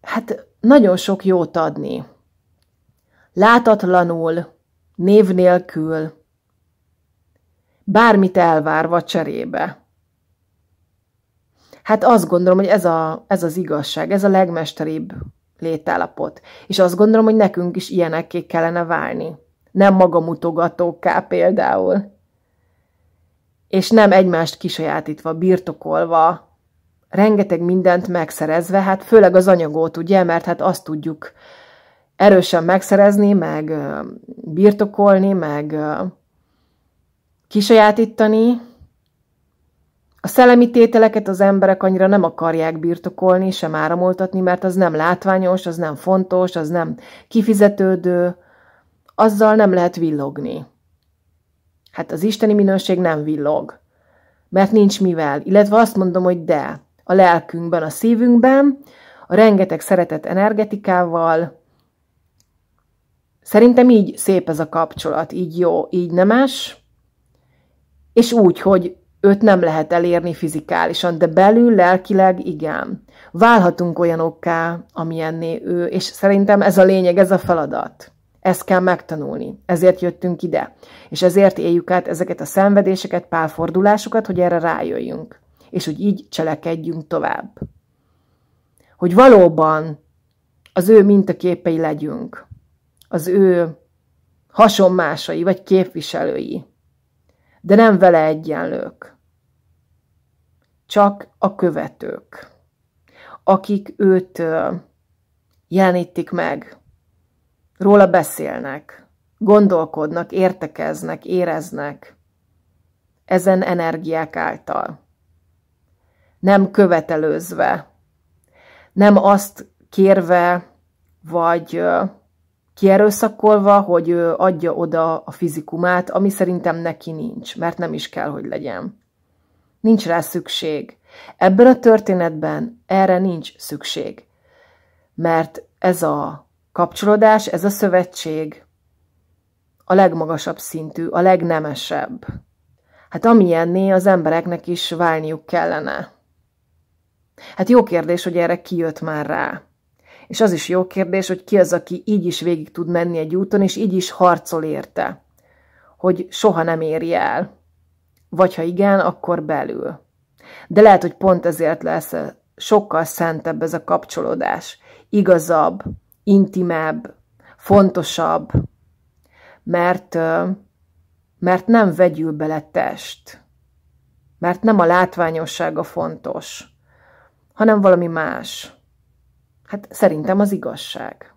hát nagyon sok jót adni. Látatlanul, név nélkül, bármit elvárva cserébe. Hát azt gondolom, hogy ez, a, ez az igazság, ez a legmesteribb létállapot. És azt gondolom, hogy nekünk is ilyenekké kellene válni. Nem magamutogatókká például. És nem egymást kisajátítva, birtokolva, rengeteg mindent megszerezve, hát főleg az anyagot, ugye, mert hát azt tudjuk erősen megszerezni, meg birtokolni, meg kisajátítani. A szellemi tételeket az emberek annyira nem akarják birtokolni, sem áramoltatni, mert az nem látványos, az nem fontos, az nem kifizetődő, azzal nem lehet villogni. Hát az isteni minőség nem villog, mert nincs mivel. Illetve azt mondom, hogy de, a lelkünkben, a szívünkben, a rengeteg szeretet energetikával. Szerintem így szép ez a kapcsolat, így jó, így nemes, és úgy, hogy őt nem lehet elérni fizikálisan, de belül, lelkileg igen. Válhatunk olyanokká, amilyenné ő, és szerintem ez a lényeg, ez a feladat. Ezt kell megtanulni. Ezért jöttünk ide. És ezért éljük át ezeket a szenvedéseket, pálfordulásokat, hogy erre rájöjjünk és hogy így cselekedjünk tovább. Hogy valóban az ő mintaképei legyünk, az ő hasonmásai vagy képviselői, de nem vele egyenlők, csak a követők, akik őt jelenítik meg, róla beszélnek, gondolkodnak, értekeznek, éreznek ezen energiák által nem követelőzve, nem azt kérve, vagy kierőszakolva, hogy ő adja oda a fizikumát, ami szerintem neki nincs, mert nem is kell, hogy legyen. Nincs rá szükség. Ebben a történetben erre nincs szükség. Mert ez a kapcsolódás, ez a szövetség a legmagasabb szintű, a legnemesebb. Hát amilyenné az embereknek is válniuk kellene. Hát jó kérdés, hogy erre ki jött már rá. És az is jó kérdés, hogy ki az, aki így is végig tud menni egy úton, és így is harcol érte. Hogy soha nem éri el. Vagy ha igen, akkor belül. De lehet, hogy pont ezért lesz sokkal szentebb ez a kapcsolódás. Igazabb, intimebb, fontosabb, mert, mert nem vegyül bele test, mert nem a látványossága fontos, hanem valami más. Hát szerintem az igazság.